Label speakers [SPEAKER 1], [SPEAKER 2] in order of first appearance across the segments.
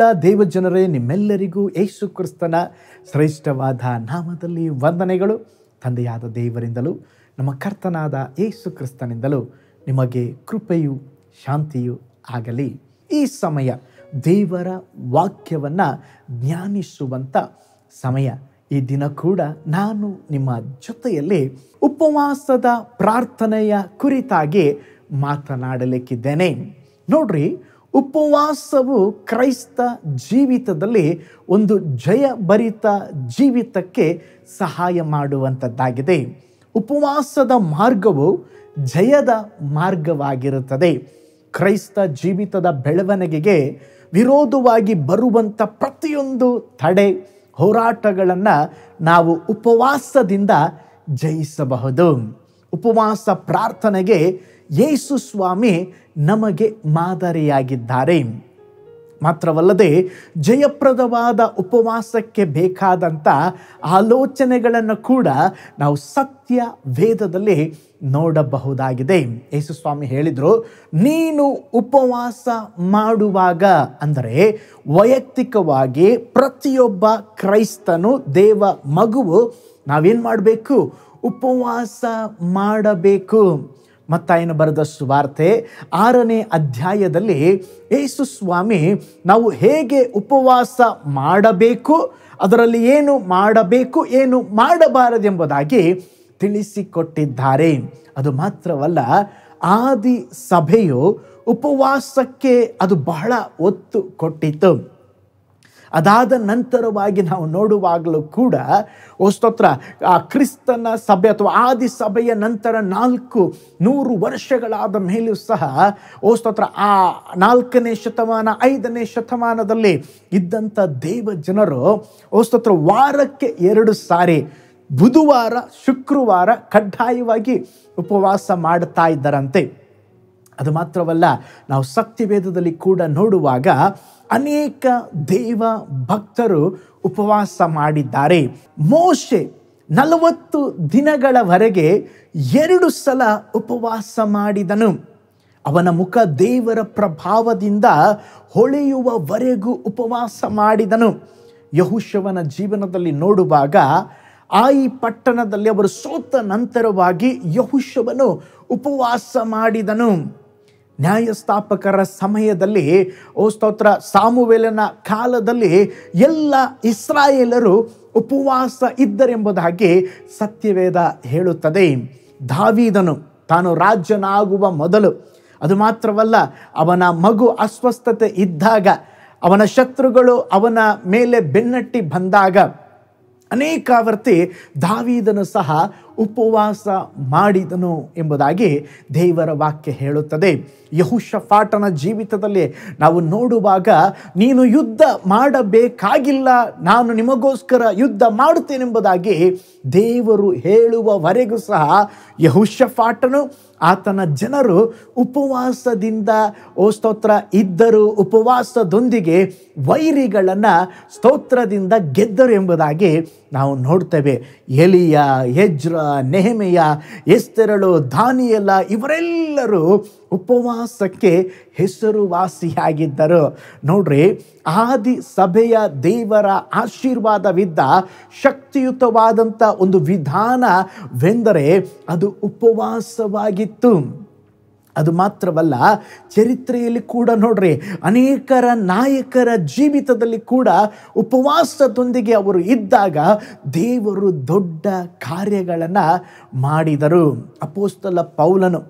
[SPEAKER 1] ಪ್ರೀತಿಯುಳ್ಳ ದೇವಜನರೇ ನಿಮ್ಮೆಲ್ಲರಿಗೂ ಯೇಸು ಕ್ರಿಸ್ತನ ಶ್ರೇಷ್ಠವಾದ ನಾಮದಲ್ಲಿ ವಂದನೆಗಳು ತಂದೆಯಾದ ದೇವರಿಂದಲೂ ನಮ್ಮ ಕರ್ತನಾದ ಏಸು ಕ್ರಿಸ್ತನಿಂದಲೂ ನಿಮಗೆ ಕೃಪೆಯು ಶಾಂತಿಯು ಆಗಲಿ ಈ ಸಮಯ ದೇವರ ವಾಕ್ಯವನ್ನು ಜ್ಞಾನಿಸುವಂಥ ಸಮಯ ಈ ದಿನ ಕೂಡ ನಾನು ನಿಮ್ಮ ಜೊತೆಯಲ್ಲಿ ಉಪವಾಸದ ಪ್ರಾರ್ಥನೆಯ ಕುರಿತಾಗಿ ಮಾತನಾಡಲಿಕ್ಕಿದ್ದೇನೆ ನೋಡ್ರಿ ಉಪವಾಸವು ಕ್ರೈಸ್ತ ಜೀವಿತದಲ್ಲಿ ಒಂದು ಜಯಭರಿತ ಜೀವಿತಕ್ಕೆ ಸಹಾಯ ಮಾಡುವಂಥದ್ದಾಗಿದೆ ಉಪವಾಸದ ಮಾರ್ಗವು ಜಯದ ಮಾರ್ಗವಾಗಿರುತ್ತದೆ ಕ್ರೈಸ್ತ ಜೀವಿತದ ಬೆಳವಣಿಗೆಗೆ ವಿರೋಧವಾಗಿ ಬರುವಂಥ ಪ್ರತಿಯೊಂದು ತಡೆ ಹೋರಾಟಗಳನ್ನು ನಾವು ಉಪವಾಸದಿಂದ ಜಯಿಸಬಹುದು ಉಪವಾಸ ಪ್ರಾರ್ಥನೆಗೆ ಯೇಸು ಸ್ವಾಮಿ ನಮಗೆ ಮಾದರಿಯಾಗಿದ್ದಾರೆ ಮಾತ್ರವಲ್ಲದೆ ಜಯಪ್ರದವಾದ ಉಪವಾಸಕ್ಕೆ ಬೇಕಾದಂಥ ಆಲೋಚನೆಗಳನ್ನು ಕೂಡ ನಾವು ಸತ್ಯ ವೇದದಲ್ಲಿ ನೋಡಬಹುದಾಗಿದೆ ಯೇಸು ಸ್ವಾಮಿ ಹೇಳಿದರು ನೀನು ಉಪವಾಸ ಮಾಡುವಾಗ ಅಂದರೆ ವೈಯಕ್ತಿಕವಾಗಿ ಪ್ರತಿಯೊಬ್ಬ ಕ್ರೈಸ್ತನು ದೇವ ಮಗುವು ನಾವೇನು ಮಾಡಬೇಕು ಉಪವಾಸ ಮಾಡಬೇಕು ಮತ್ತಾಯನ ಬರೆದ ಸುವಾರ್ತೆ ಆರನೇ ಅಧ್ಯಾಯದಲ್ಲಿ ಯೇಸು ಸ್ವಾಮಿ ನಾವು ಹೇಗೆ ಉಪವಾಸ ಮಾಡಬೇಕು ಅದರಲ್ಲಿ ಏನು ಮಾಡಬೇಕು ಏನು ಮಾಡಬಾರದೆಂಬುದಾಗಿ ತಿಳಿಸಿಕೊಟ್ಟಿದ್ದಾರೆ ಅದು ಮಾತ್ರವಲ್ಲ ಆದಿ ಸಭೆಯು ಉಪವಾಸಕ್ಕೆ ಅದು ಬಹಳ ಒತ್ತು ಕೊಟ್ಟಿತ್ತು ಅದಾದ ನಂತರವಾಗಿ ನಾವು ನೋಡುವಾಗಲೂ ಕೂಡ ಸ್ತೋತ್ರ ಆ ಕ್ರಿಸ್ತನ ಸಭೆ ಅಥವಾ ಆದಿ ಸಭೆಯ ನಂತರ ನಾಲ್ಕು ನೂರು ವರ್ಷಗಳಾದ ಮೇಲೂ ಸಹ ಸ್ತೋತ್ರ ಆ ನಾಲ್ಕನೇ ಶತಮಾನ ಐದನೇ ಶತಮಾನದಲ್ಲಿ ಇದ್ದಂಥ ದೇವ ಜನರು ಸ್ತೋತ್ರ ವಾರಕ್ಕೆ ಎರಡು ಸಾರಿ ಬುಧವಾರ ಶುಕ್ರವಾರ ಕಡ್ಡಾಯವಾಗಿ ಉಪವಾಸ ಮಾಡ್ತಾ ಇದ್ದಾರಂತೆ ಅದು ಮಾತ್ರವಲ್ಲ ನಾವು ಸತ್ಯವೇದದಲ್ಲಿ ಕೂಡ ನೋಡುವಾಗ ಅನೇಕ ದೇವ ಭಕ್ತರು ಉಪವಾಸ ಮಾಡಿದ್ದಾರೆ ಮೋಶೆ ನಲವತ್ತು ದಿನಗಳವರೆಗೆ ಎರಡು ಸಲ ಉಪವಾಸ ಮಾಡಿದನು ಅವನ ಮುಖ ದೇವರ ಪ್ರಭಾವದಿಂದ ಹೊಳೆಯುವವರೆಗೂ ಉಪವಾಸ ಮಾಡಿದನು ಯಹುಶವನ ಜೀವನದಲ್ಲಿ ನೋಡುವಾಗ ಆಯಿ ಪಟ್ಟಣದಲ್ಲಿ ಅವರು ಸೋತ ನಂತರವಾಗಿ ಯಹುಶವನು ಉಪವಾಸ ಮಾಡಿದನು ನ್ಯಾಯಸ್ಥಾಪಕರ ಸಮಯದಲ್ಲಿ ಓ ಸ್ತೋತ್ರ ಸಾಮುವೇಲನ ಕಾಲದಲ್ಲಿ ಎಲ್ಲ ಇಸ್ರಾಯೇಲರು ಉಪವಾಸ ಇದ್ದರೆಂಬುದಾಗಿ ಸತ್ಯವೇದ ಹೇಳುತ್ತದೆ ದಾವಿದನು ತಾನು ರಾಜ್ಯನಾಗುವ ಮೊದಲು ಅದು ಮಾತ್ರವಲ್ಲ ಅವನ ಮಗು ಅಸ್ವಸ್ಥತೆ ಇದ್ದಾಗ ಅವನ ಶತ್ರುಗಳು ಅವನ ಮೇಲೆ ಬೆನ್ನಟ್ಟಿ ಬಂದಾಗ ಅನೇಕಾವರ್ತಿ ದಾವಿದನು ಸಹ ಉಪವಾಸ ಮಾಡಿದನು ಎಂಬುದಾಗಿ ದೇವರ ವಾಕ್ಯ ಹೇಳುತ್ತದೆ ಯಹುಶಫಾಟನ ಜೀವಿತದಲ್ಲಿ ನಾವು ನೋಡುವಾಗ ನೀನು ಯುದ್ಧ ಮಾಡಬೇಕಾಗಿಲ್ಲ ನಾನು ನಿಮಗೋಸ್ಕರ ಯುದ್ಧ ಮಾಡುತ್ತೇನೆಂಬುದಾಗಿ ದೇವರು ಹೇಳುವವರೆಗೂ ಸಹ ಯಹುಷಫಾಟನು ಆತನ ಜನರು ಉಪವಾಸದಿಂದ ಓ ಸ್ತೋತ್ರ ಇದ್ದರು ಉಪವಾಸದೊಂದಿಗೆ ವೈರಿಗಳನ್ನು ಸ್ತೋತ್ರದಿಂದ ಗೆದ್ದರು ಎಂಬುದಾಗಿ ನಾವು ನೋಡ್ತೇವೆ ಎಲಿಯ ಯಜ್ರ ನೆಹಮೆಯ ಎಸ್ತೆರಳು ದಾನಿಯಲ್ಲ ಇವರೆಲ್ಲರೂ ಉಪವಾಸಕ್ಕೆ ಹೆಸರುವಾಸಿಯಾಗಿದ್ದರು ನೋಡ್ರಿ ಆದಿ ಸಭೆಯ ದೇವರ ಆಶೀರ್ವಾದವಿದ್ದ ಶಕ್ತಿಯುತವಾದಂಥ ಒಂದು ವಿಧಾನವೆಂದರೆ ಅದು ಉಪವಾಸವಾಗಿತ್ತು ಅದು ಮಾತ್ರವಲ್ಲ ಚರಿತ್ರೆಯಲ್ಲಿ ಕೂಡ ನೋಡ್ರಿ ಅನೇಕರ ನಾಯಕರ ಜೀವಿತದಲ್ಲಿ ಕೂಡ ಉಪವಾಸದೊಂದಿಗೆ ಅವರು ಇದ್ದಾಗ ದೇವರು ದೊಡ್ಡ ಕಾರ್ಯಗಳನ್ನು ಮಾಡಿದರು ಅಪೋಸ್ತಲ ಪೌಲನು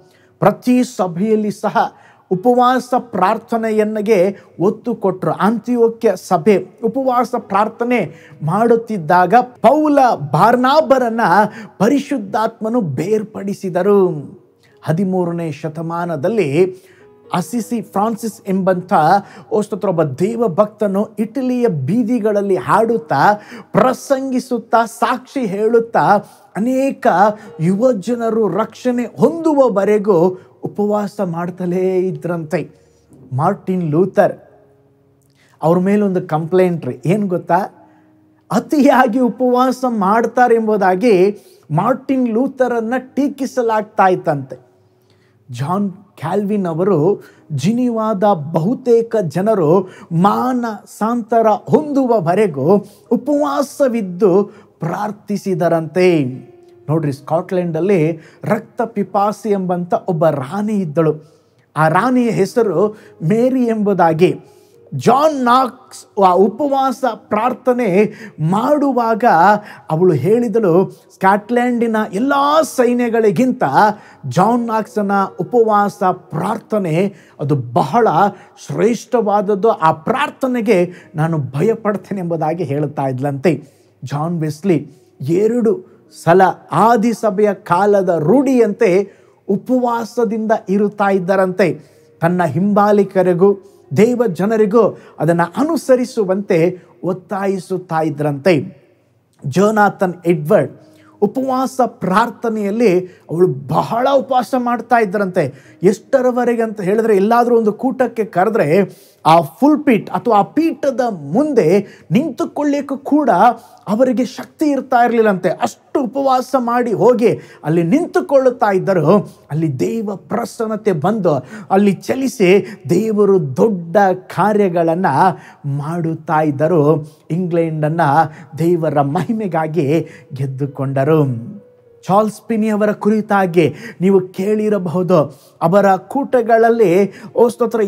[SPEAKER 1] ಪ್ರತಿ ಸಭೆಯಲ್ಲಿ ಸಹ ಉಪವಾಸ ಪ್ರಾರ್ಥನೆಯನ್ನಗೆ ಒತ್ತು ಕೊಟ್ಟರು ಅಂತ್ಯೋಕ್ಯ ಸಭೆ ಉಪವಾಸ ಪ್ರಾರ್ಥನೆ ಮಾಡುತ್ತಿದ್ದಾಗ ಪೌಲ ಬಾರ್ನಾಬರನ್ನು ಪರಿಶುದ್ಧಾತ್ಮನು ಬೇರ್ಪಡಿಸಿದರು ಹದಿಮೂರನೇ ಶತಮಾನದಲ್ಲಿ ಅಸಿಸಿ ಫ್ರಾನ್ಸಿಸ್ ಎಂಬಂಥ ಒಬ್ಬ ದೇವ ಭಕ್ತನು ಇಟಲಿಯ ಬೀದಿಗಳಲ್ಲಿ ಹಾಡುತ್ತಾ ಪ್ರಸಂಗಿಸುತ್ತಾ ಸಾಕ್ಷಿ ಹೇಳುತ್ತಾ ಅನೇಕ ಯುವ ಜನರು ರಕ್ಷಣೆ ಹೊಂದುವವರೆಗೂ ಉಪವಾಸ ಮಾಡ್ತಲೇ ಇದ್ರಂತೆ ಮಾರ್ಟಿನ್ ಲೂಥರ್ ಅವ್ರ ಮೇಲೊಂದು ಕಂಪ್ಲೇಂಟ್ ರೀ ಏನು ಗೊತ್ತಾ ಅತಿಯಾಗಿ ಉಪವಾಸ ಮಾಡ್ತಾರೆಂಬುದಾಗಿ ಎಂಬುದಾಗಿ ಮಾರ್ಟಿನ್ ಲೂಥರನ್ನು ಟೀಕಿಸಲಾಗ್ತಾ ಇತ್ತಂತೆ ಜಾನ್ ಕ್ಯಾಲ್ವಿನ್ ಅವರು ಜಿನಿವಾದ ಬಹುತೇಕ ಜನರು ಮಾನ ಸಾಂತರ ಹೊಂದುವವರೆಗೂ ಉಪವಾಸವಿದ್ದು ಪ್ರಾರ್ಥಿಸಿದರಂತೆ ನೋಡ್ರಿ ಸ್ಕಾಟ್ಲೆಂಡಲ್ಲಿ ರಕ್ತ ಪಿಪಾಸಿ ಎಂಬಂಥ ಒಬ್ಬ ರಾಣಿ ಇದ್ದಳು ಆ ರಾಣಿಯ ಹೆಸರು ಮೇರಿ ಎಂಬುದಾಗಿ ಜಾನ್ ನಾಕ್ಸ್ ಆ ಉಪವಾಸ ಪ್ರಾರ್ಥನೆ ಮಾಡುವಾಗ ಅವಳು ಹೇಳಿದಳು ಸ್ಕಾಟ್ಲ್ಯಾಂಡಿನ ಎಲ್ಲ ಸೈನ್ಯಗಳಿಗಿಂತ ಜಾನ್ ನಾಕ್ಸನ ಉಪವಾಸ ಪ್ರಾರ್ಥನೆ ಅದು ಬಹಳ ಶ್ರೇಷ್ಠವಾದದ್ದು ಆ ಪ್ರಾರ್ಥನೆಗೆ ನಾನು ಭಯಪಡ್ತೇನೆ ಎಂಬುದಾಗಿ ಹೇಳ್ತಾ ಇದ್ಲಂತೆ ಜಾನ್ ವೆಸ್ಲಿ ಎರಡು ಸಲ ಆದಿಸಭೆಯ ಕಾಲದ ರೂಢಿಯಂತೆ ಉಪವಾಸದಿಂದ ಇರುತ್ತಾ ಇದ್ದರಂತೆ ತನ್ನ ಹಿಂಬಾಲಿಕರಿಗೂ ದೇವ ಜನರಿಗೂ ಅದನ್ನು ಅನುಸರಿಸುವಂತೆ ಒತ್ತಾಯಿಸುತ್ತಾ ಇದ್ರಂತೆ ಜೋನಾಥನ್ ಎಡ್ವರ್ಡ್ ಉಪವಾಸ ಪ್ರಾರ್ಥನೆಯಲ್ಲಿ ಅವಳು ಬಹಳ ಉಪವಾಸ ಮಾಡ್ತಾ ಇದ್ದರಂತೆ ಎಷ್ಟರವರೆಗೆ ಅಂತ ಹೇಳಿದ್ರೆ ಎಲ್ಲಾದರೂ ಒಂದು ಕೂಟಕ್ಕೆ ಕರೆದ್ರೆ ಆ ಫುಲ್ ಪೀಠ ಅಥವಾ ಆ ಪೀಠದ ಮುಂದೆ ನಿಂತುಕೊಳ್ಳಿಕ್ಕೂ ಕೂಡ ಅವರಿಗೆ ಶಕ್ತಿ ಇರ್ತಾ ಇರಲಿಲ್ಲಂತೆ ಅಷ್ಟು ಉಪವಾಸ ಮಾಡಿ ಹೋಗಿ ಅಲ್ಲಿ ನಿಂತುಕೊಳ್ಳುತ್ತಾ ಇದ್ದರು ಅಲ್ಲಿ ದೇವ ಪ್ರಸನ್ನತೆ ಬಂದು ಅಲ್ಲಿ ಚಲಿಸಿ ದೇವರು ದೊಡ್ಡ ಕಾರ್ಯಗಳನ್ನು ಮಾಡುತ್ತಾ ಇದ್ದರು ಇಂಗ್ಲೆಂಡನ್ನು ದೇವರ ಮಹಿಮೆಗಾಗಿ ಗೆದ್ದುಕೊಂಡರು ಚಾರ್ಲ್ಸ್ ಪಿನಿ ಅವರ ಕುರಿತಾಗಿ ನೀವು ಕೇಳಿರಬಹುದು ಅವರ ಕೂಟಗಳಲ್ಲಿ ಓ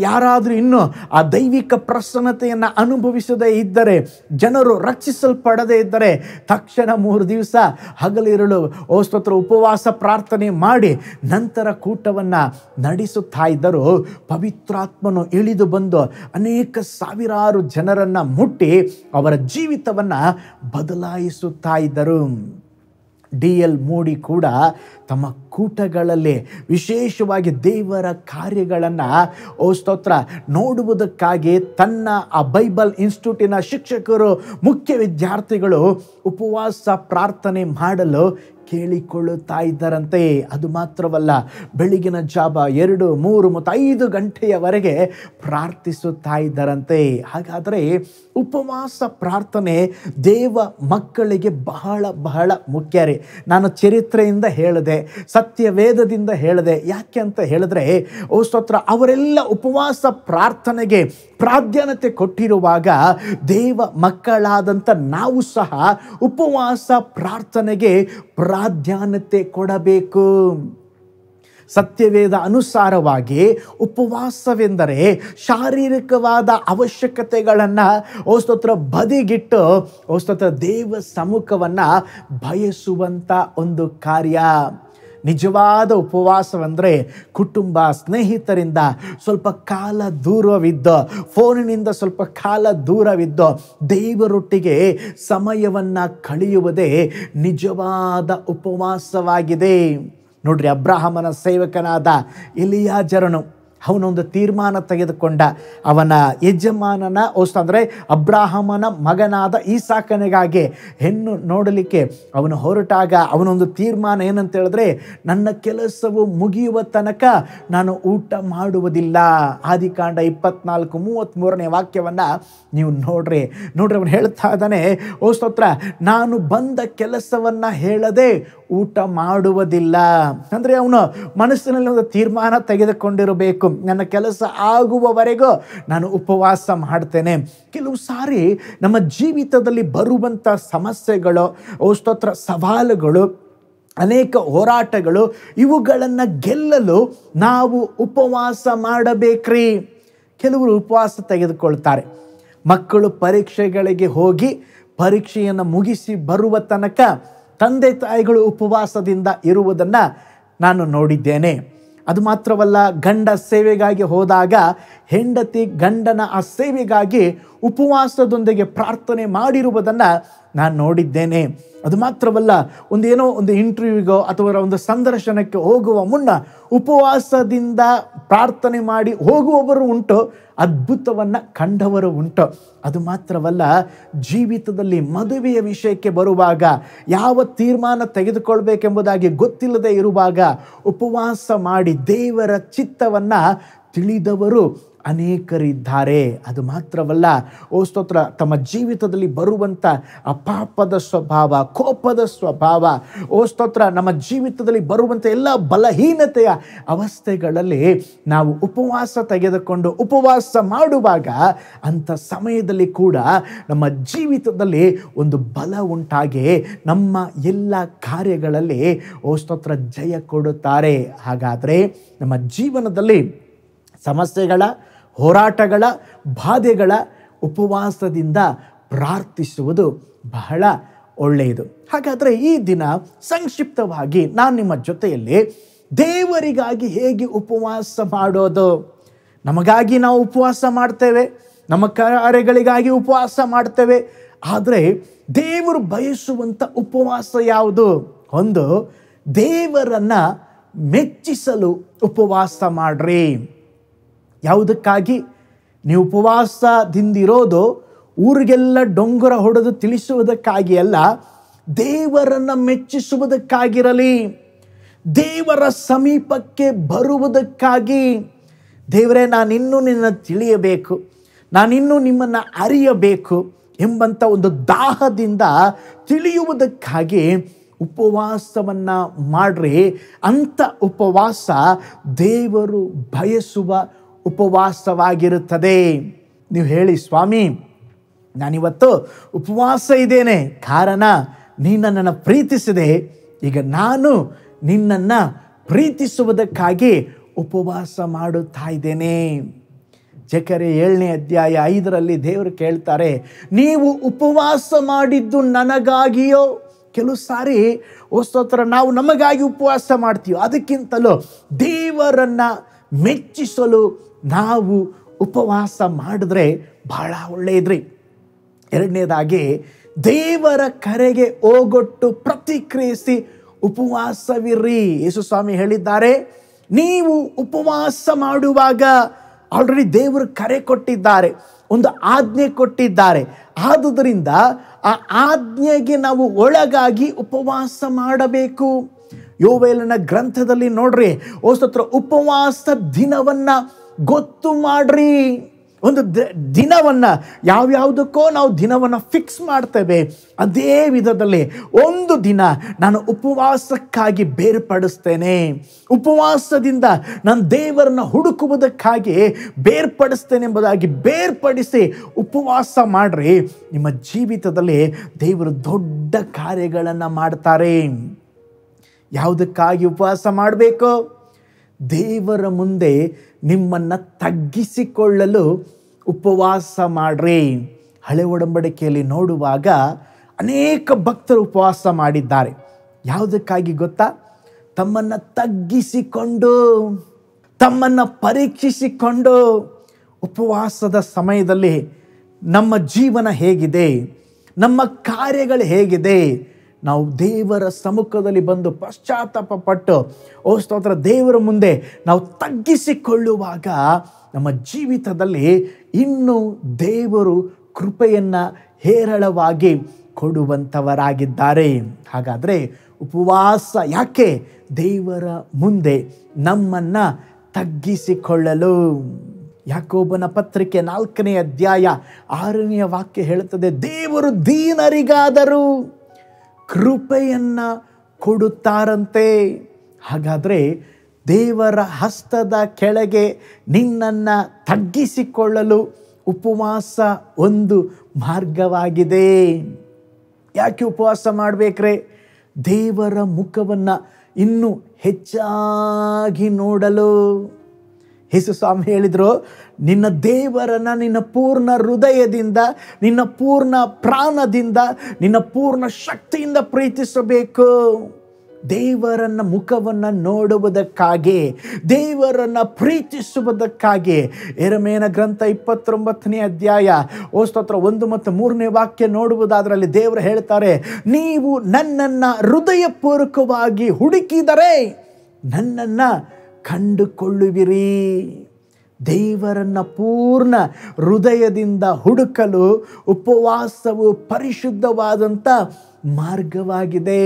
[SPEAKER 1] ಯಾರಾದರೂ ಇನ್ನೂ ಆ ದೈವಿಕ ಪ್ರಸನ್ನತೆಯನ್ನು ಅನುಭವಿಸದೇ ಇದ್ದರೆ ಜನರು ರಕ್ಷಿಸಲ್ಪಡದೇ ಇದ್ದರೆ ತಕ್ಷಣ ಮೂರು ದಿವಸ ಹಗಲಿರಲು ಓ ಉಪವಾಸ ಪ್ರಾರ್ಥನೆ ಮಾಡಿ ನಂತರ ಕೂಟವನ್ನು ನಡೆಸುತ್ತಾ ಇದ್ದರು ಪವಿತ್ರಾತ್ಮನು ಇಳಿದು ಬಂದು ಅನೇಕ ಸಾವಿರಾರು ಜನರನ್ನು ಮುಟ್ಟಿ ಅವರ ಜೀವಿತವನ್ನು ಬದಲಾಯಿಸುತ್ತಾ ಇದ್ದರು ಡಿ ಎಲ್ ಮೋಡಿ ಕೂಡ ತಮ್ಮ ಕೂಟಗಳಲ್ಲಿ ವಿಶೇಷವಾಗಿ ದೇವರ ಕಾರ್ಯಗಳನ್ನು ಓ ಸ್ತೋತ್ರ ನೋಡುವುದಕ್ಕಾಗಿ ತನ್ನ ಆ ಬೈಬಲ್ ಇನ್ಸ್ಟಿಟ್ಯೂಟಿನ ಶಿಕ್ಷಕರು ಮುಖ್ಯ ವಿದ್ಯಾರ್ಥಿಗಳು ಉಪವಾಸ ಪ್ರಾರ್ಥನೆ ಮಾಡಲು ಕೇಳಿಕೊಳ್ಳುತ್ತಾ ಇದ್ದಾರಂತೆ ಅದು ಮಾತ್ರವಲ್ಲ ಬೆಳಗಿನ ಜಾಬ ಎರಡು ಮೂರು ಮತ್ತು ಐದು ಗಂಟೆಯವರೆಗೆ ಪ್ರಾರ್ಥಿಸುತ್ತಾ ಇದ್ದಾರಂತೆ ಹಾಗಾದರೆ ಉಪವಾಸ ಪ್ರಾರ್ಥನೆ ದೇವ ಮಕ್ಕಳಿಗೆ ಬಹಳ ಬಹಳ ಮುಖ್ಯ ರೀ ನಾನು ಚರಿತ್ರೆಯಿಂದ ಹೇಳಿದೆ ಸತ್ ಸತ್ಯ ವೇದದಿಂದ ಹೇಳಿದೆ ಯಾಕೆ ಅಂತ ಹೇಳಿದ್ರೆ ಓ ಸ್ತೋತ್ರ ಅವರೆಲ್ಲ ಉಪವಾಸ ಪ್ರಾರ್ಥನೆಗೆ ಪ್ರಾಧಾನ್ಯತೆ ಕೊಟ್ಟಿರುವಾಗ ದೇವ ಮಕ್ಕಳಾದಂಥ ನಾವು ಸಹ ಉಪವಾಸ ಪ್ರಾರ್ಥನೆಗೆ ಪ್ರಾಧಾನ್ಯತೆ ಕೊಡಬೇಕು ಸತ್ಯವೇದ ಅನುಸಾರವಾಗಿ ಉಪವಾಸವೆಂದರೆ ಶಾರೀರಿಕವಾದ ಅವಶ್ಯಕತೆಗಳನ್ನು ಓಸ್ತೋತ್ರ ಬದಿಗಿಟ್ಟು ಓಸ್ತೋತ್ರ ದೇವ ಸಮ್ಮುಖವನ್ನು ಬಯಸುವಂಥ ಒಂದು ಕಾರ್ಯ ನಿಜವಾದ ಉಪವಾಸವೆಂದರೆ ಕುಟುಂಬ ಸ್ನೇಹಿತರಿಂದ ಸ್ವಲ್ಪ ಕಾಲ ದೂರವಿದ್ದ ಫೋನಿನಿಂದ ಸ್ವಲ್ಪ ಕಾಲ ದೂರವಿದ್ದ ದೇವರೊಟ್ಟಿಗೆ ಸಮಯವನ್ನು ಕಳೆಯುವುದೇ ನಿಜವಾದ ಉಪವಾಸವಾಗಿದೆ ನೋಡ್ರಿ ಅಬ್ರಾಹಮನ ಸೇವಕನಾದ ಇಲಿಯಾಜರನು ಅವನೊಂದು ತೀರ್ಮಾನ ತೆಗೆದುಕೊಂಡ ಅವನ ಯಜಮಾನನ ಓಸ್ತ ಅಂದರೆ ಅಬ್ರಾಹಮನ ಮಗನಾದ ಈ ಸಾಕನೆಗಾಗಿ ಹೆಣ್ಣು ನೋಡಲಿಕ್ಕೆ ಅವನು ಹೊರಟಾಗ ಅವನೊಂದು ತೀರ್ಮಾನ ಏನಂತ ಹೇಳಿದ್ರೆ ನನ್ನ ಕೆಲಸವು ಮುಗಿಯುವ ತನಕ ನಾನು ಊಟ ಮಾಡುವುದಿಲ್ಲ ಆದಿಕಾಂಡ ಇಪ್ಪತ್ನಾಲ್ಕು ಮೂವತ್ತ್ಮೂರನೇ ವಾಕ್ಯವನ್ನು ನೀವು ನೋಡ್ರಿ ನೋಡ್ರಿ ಅವನು ಹೇಳ್ತಾ ಇದ್ದಾನೆ ಓಸ್ತೋತ್ರ ನಾನು ಬಂದ ಕೆಲಸವನ್ನು ಹೇಳದೆ ಊಟ ಮಾಡುವುದಿಲ್ಲ ಅಂದರೆ ಅವನು ಮನಸ್ಸಿನಲ್ಲಿ ಒಂದು ತೀರ್ಮಾನ ತೆಗೆದುಕೊಂಡಿರಬೇಕು ನನ್ನ ಕೆಲಸ ಆಗುವವರೆಗೂ ನಾನು ಉಪವಾಸ ಮಾಡ್ತೇನೆ ಕೆಲವು ಸಾರಿ ನಮ್ಮ ಜೀವಿತದಲ್ಲಿ ಬರುವಂಥ ಸಮಸ್ಯೆಗಳು ಸ್ತೋತ್ರ ಸವಾಲುಗಳು ಅನೇಕ ಹೋರಾಟಗಳು ಇವುಗಳನ್ನು ಗೆಲ್ಲಲು ನಾವು ಉಪವಾಸ ಮಾಡಬೇಕ್ರಿ ಕೆಲವರು ಉಪವಾಸ ತೆಗೆದುಕೊಳ್ತಾರೆ ಮಕ್ಕಳು ಪರೀಕ್ಷೆಗಳಿಗೆ ಹೋಗಿ ಪರೀಕ್ಷೆಯನ್ನು ಮುಗಿಸಿ ಬರುವ ತನಕ ತಂದೆ ತಾಯಿಗಳು ಉಪವಾಸದಿಂದ ಇರುವುದನ್ನು ನಾನು ನೋಡಿದ್ದೇನೆ ಅದು ಮಾತ್ರವಲ್ಲ ಗಂಡ ಸೇವೆಗಾಗಿ ಹೋದಾಗ ಹೆಂಡತಿ ಗಂಡನ ಆ ಸೇವೆಗಾಗಿ ಉಪವಾಸದೊಂದಿಗೆ ಪ್ರಾರ್ಥನೆ ಮಾಡಿರುವುದನ್ನು ನಾನು ನೋಡಿದ್ದೇನೆ ಅದು ಮಾತ್ರವಲ್ಲ ಒಂದೇನೋ ಒಂದು ಇಂಟರ್ವ್ಯೂಗೋ ಅಥವಾ ಒಂದು ಸಂದರ್ಶನಕ್ಕೆ ಹೋಗುವ ಮುನ್ನ ಉಪವಾಸದಿಂದ ಪ್ರಾರ್ಥನೆ ಮಾಡಿ ಹೋಗುವವರು ಉಂಟು ಅದ್ಭುತವನ್ನು ಕಂಡವರು ಉಂಟು ಅದು ಮಾತ್ರವಲ್ಲ ಜೀವಿತದಲ್ಲಿ ಮದುವೆಯ ವಿಷಯಕ್ಕೆ ಬರುವಾಗ ಯಾವ ತೀರ್ಮಾನ ತೆಗೆದುಕೊಳ್ಬೇಕೆಂಬುದಾಗಿ ಗೊತ್ತಿಲ್ಲದೆ ಇರುವಾಗ ಉಪವಾಸ ಮಾಡಿ ದೇವರ ಚಿತ್ತವನ್ನು ತಿಳಿದವರು ಅನೇಕರಿದ್ದಾರೆ ಅದು ಮಾತ್ರವಲ್ಲ ಓ ಸ್ತೋತ್ರ ತಮ್ಮ ಜೀವಿತದಲ್ಲಿ ಬರುವಂಥ ಅಪಾಪದ ಸ್ವಭಾವ ಕೋಪದ ಸ್ವಭಾವ ಓ ಸ್ತೋತ್ರ ನಮ್ಮ ಜೀವಿತದಲ್ಲಿ ಬರುವಂಥ ಎಲ್ಲ ಬಲಹೀನತೆಯ ಅವಸ್ಥೆಗಳಲ್ಲಿ ನಾವು ಉಪವಾಸ ತೆಗೆದುಕೊಂಡು ಉಪವಾಸ ಮಾಡುವಾಗ ಅಂಥ ಸಮಯದಲ್ಲಿ ಕೂಡ ನಮ್ಮ ಜೀವಿತದಲ್ಲಿ ಒಂದು ಬಲ ಉಂಟಾಗಿ ನಮ್ಮ ಎಲ್ಲ ಕಾರ್ಯಗಳಲ್ಲಿ ಓ ಸ್ತೋತ್ರ ಜಯ ಕೊಡುತ್ತಾರೆ ಹಾಗಾದರೆ ನಮ್ಮ ಜೀವನದಲ್ಲಿ ಸಮಸ್ಯೆಗಳ ಹೋರಾಟಗಳ ಬಾಧೆಗಳ ಉಪವಾಸದಿಂದ ಪ್ರಾರ್ಥಿಸುವುದು ಬಹಳ ಒಳ್ಳೆಯದು ಹಾಗಾದರೆ ಈ ದಿನ ಸಂಕ್ಷಿಪ್ತವಾಗಿ ನಾನು ನಿಮ್ಮ ಜೊತೆಯಲ್ಲಿ ದೇವರಿಗಾಗಿ ಹೇಗೆ ಉಪವಾಸ ಮಾಡೋದು ನಮಗಾಗಿ ನಾವು ಉಪವಾಸ ಮಾಡ್ತೇವೆ ನಮ್ಮ ಕಾರ್ಯಗಳಿಗಾಗಿ ಉಪವಾಸ ಮಾಡ್ತೇವೆ ಆದರೆ ದೇವರು ಬಯಸುವಂಥ ಉಪವಾಸ ಯಾವುದು ಒಂದು ದೇವರನ್ನು ಮೆಚ್ಚಿಸಲು ಉಪವಾಸ ಮಾಡ್ರಿ ಯಾವುದಕ್ಕಾಗಿ ನೀವು ಉಪವಾಸದಿಂದಿರೋದು ಊರಿಗೆಲ್ಲ ಡೊಂಗುರ ಹೊಡೆದು ತಿಳಿಸುವುದಕ್ಕಾಗಿ ಅಲ್ಲ ದೇವರನ್ನು ಮೆಚ್ಚಿಸುವುದಕ್ಕಾಗಿರಲಿ ದೇವರ ಸಮೀಪಕ್ಕೆ ಬರುವುದಕ್ಕಾಗಿ ದೇವರೇ ನಾನಿನ್ನೂ ನಿನ್ನ ತಿಳಿಯಬೇಕು ನಾನಿನ್ನೂ ನಿಮ್ಮನ್ನು ಅರಿಯಬೇಕು ಎಂಬಂಥ ಒಂದು ದಾಹದಿಂದ ತಿಳಿಯುವುದಕ್ಕಾಗಿ ಉಪವಾಸವನ್ನು ಮಾಡ್ರಿ ಅಂಥ ಉಪವಾಸ ದೇವರು ಬಯಸುವ ಉಪವಾಸವಾಗಿರುತ್ತದೆ ನೀವು ಹೇಳಿ ಸ್ವಾಮಿ ನಾನಿವತ್ತು ಉಪವಾಸ ಇದ್ದೇನೆ ಕಾರಣ ನೀ ನನ್ನನ್ನು ಪ್ರೀತಿಸಿದೆ ಈಗ ನಾನು ನಿನ್ನನ್ನು ಪ್ರೀತಿಸುವುದಕ್ಕಾಗಿ ಉಪವಾಸ ಮಾಡುತ್ತಾ ಇದ್ದೇನೆ ಜಕರೆ ಏಳನೇ ಅಧ್ಯಾಯ ಐದರಲ್ಲಿ ದೇವರು ಕೇಳ್ತಾರೆ ನೀವು ಉಪವಾಸ ಮಾಡಿದ್ದು ನನಗಾಗಿಯೋ ಕೆಲವು ಸಾರಿ ಹೊಸತ್ರ ನಾವು ನಮಗಾಗಿ ಉಪವಾಸ ಮಾಡ್ತೀವಿ ಅದಕ್ಕಿಂತಲೂ ದೇವರನ್ನು ಮೆಚ್ಚಿಸಲು ನಾವು ಉಪವಾಸ ಮಾಡಿದ್ರೆ ಬಹಳ ಒಳ್ಳೆಯದ್ರಿ ಎರಡನೇದಾಗಿ ದೇವರ ಕರೆಗೆ ಓಗೊಟ್ಟು ಪ್ರತಿಕ್ರಿಯಿಸಿ ಉಪವಾಸವಿರ್ರಿ ಸ್ವಾಮಿ ಹೇಳಿದ್ದಾರೆ ನೀವು ಉಪವಾಸ ಮಾಡುವಾಗ ಆಲ್ರೆಡಿ ದೇವರು ಕರೆ ಕೊಟ್ಟಿದ್ದಾರೆ ಒಂದು ಆಜ್ಞೆ ಕೊಟ್ಟಿದ್ದಾರೆ ಆದುದರಿಂದ ಆ ಆಜ್ಞೆಗೆ ನಾವು ಒಳಗಾಗಿ ಉಪವಾಸ ಮಾಡಬೇಕು ಯೋವೇಲನ ಗ್ರಂಥದಲ್ಲಿ ನೋಡ್ರಿ ಓಸ್ತತ್ರ ಉಪವಾಸ ದಿನವನ್ನು ಗೊತ್ತು ಮಾಡ್ರಿ ಒಂದು ದಿನವನ್ನು ಯಾವ್ಯಾವುದಕ್ಕೋ ನಾವು ದಿನವನ್ನು ಫಿಕ್ಸ್ ಮಾಡ್ತೇವೆ ಅದೇ ವಿಧದಲ್ಲಿ ಒಂದು ದಿನ ನಾನು ಉಪವಾಸಕ್ಕಾಗಿ ಬೇರ್ಪಡಿಸ್ತೇನೆ ಉಪವಾಸದಿಂದ ನಾನು ದೇವರನ್ನ ಹುಡುಕುವುದಕ್ಕಾಗಿ ಬೇರ್ಪಡಿಸ್ತೇನೆ ಎಂಬುದಾಗಿ ಬೇರ್ಪಡಿಸಿ ಉಪವಾಸ ಮಾಡಿರಿ ನಿಮ್ಮ ಜೀವಿತದಲ್ಲಿ ದೇವರು ದೊಡ್ಡ ಕಾರ್ಯಗಳನ್ನು ಮಾಡ್ತಾರೆ ಯಾವುದಕ್ಕಾಗಿ ಉಪವಾಸ ಮಾಡಬೇಕು ದೇವರ ಮುಂದೆ ನಿಮ್ಮನ್ನು ತಗ್ಗಿಸಿಕೊಳ್ಳಲು ಉಪವಾಸ ಮಾಡ್ರಿ ಹಳೆ ಒಡಂಬಡಿಕೆಯಲ್ಲಿ ನೋಡುವಾಗ ಅನೇಕ ಭಕ್ತರು ಉಪವಾಸ ಮಾಡಿದ್ದಾರೆ ಯಾವುದಕ್ಕಾಗಿ ಗೊತ್ತಾ ತಮ್ಮನ್ನು ತಗ್ಗಿಸಿಕೊಂಡು ತಮ್ಮನ್ನು ಪರೀಕ್ಷಿಸಿಕೊಂಡು ಉಪವಾಸದ ಸಮಯದಲ್ಲಿ ನಮ್ಮ ಜೀವನ ಹೇಗಿದೆ ನಮ್ಮ ಕಾರ್ಯಗಳು ಹೇಗಿದೆ ನಾವು ದೇವರ ಸಮ್ಮುಖದಲ್ಲಿ ಬಂದು ಪಶ್ಚಾತ್ತಾಪ ಪಟ್ಟು ಓ ದೇವರ ಮುಂದೆ ನಾವು ತಗ್ಗಿಸಿಕೊಳ್ಳುವಾಗ ನಮ್ಮ ಜೀವಿತದಲ್ಲಿ ಇನ್ನೂ ದೇವರು ಕೃಪೆಯನ್ನು ಹೇರಳವಾಗಿ ಕೊಡುವಂಥವರಾಗಿದ್ದಾರೆ ಹಾಗಾದರೆ ಉಪವಾಸ ಯಾಕೆ ದೇವರ ಮುಂದೆ ನಮ್ಮನ್ನು ತಗ್ಗಿಸಿಕೊಳ್ಳಲು ಯಾಕೋಬನ ಪತ್ರಿಕೆ ನಾಲ್ಕನೇ ಅಧ್ಯಾಯ ಆರನೆಯ ವಾಕ್ಯ ಹೇಳುತ್ತದೆ ದೇವರು ದೀನರಿಗಾದರೂ ಕೃಪೆಯನ್ನು ಕೊಡುತ್ತಾರಂತೆ ಹಾಗಾದರೆ ದೇವರ ಹಸ್ತದ ಕೆಳಗೆ ನಿನ್ನನ್ನು ತಗ್ಗಿಸಿಕೊಳ್ಳಲು ಉಪವಾಸ ಒಂದು ಮಾರ್ಗವಾಗಿದೆ ಯಾಕೆ ಉಪವಾಸ ಮಾಡಬೇಕ್ರೆ ದೇವರ ಮುಖವನ್ನು ಇನ್ನೂ ಹೆಚ್ಚಾಗಿ ನೋಡಲು ಹೆಸು ಸ್ವಾಮಿ ಹೇಳಿದರು ನಿನ್ನ ದೇವರನ್ನು ನಿನ್ನ ಪೂರ್ಣ ಹೃದಯದಿಂದ ನಿನ್ನ ಪೂರ್ಣ ಪ್ರಾಣದಿಂದ ನಿನ್ನ ಪೂರ್ಣ ಶಕ್ತಿಯಿಂದ ಪ್ರೀತಿಸಬೇಕು ದೇವರನ್ನ ಮುಖವನ್ನು ನೋಡುವುದಕ್ಕಾಗಿ ದೇವರನ್ನು ಪ್ರೀತಿಸುವುದಕ್ಕಾಗಿ ಎರಮೇನ ಗ್ರಂಥ ಇಪ್ಪತ್ತೊಂಬತ್ತನೇ ಅಧ್ಯಾಯ ಓಸ್ತೋತ್ರ ಒಂದು ಮತ್ತು ಮೂರನೇ ವಾಕ್ಯ ನೋಡುವುದಾದರಲ್ಲಿ ದೇವರು ಹೇಳ್ತಾರೆ ನೀವು ನನ್ನನ್ನು ಹೃದಯಪೂರ್ವಕವಾಗಿ ಹುಡುಕಿದರೆ ನನ್ನನ್ನು ಕಂಡುಕೊಳ್ಳುವಿರಿ ದೇವರನ್ನು ಪೂರ್ಣ ಹೃದಯದಿಂದ ಹುಡುಕಲು ಉಪವಾಸವು ಪರಿಶುದ್ಧವಾದಂಥ ಮಾರ್ಗವಾಗಿದೆ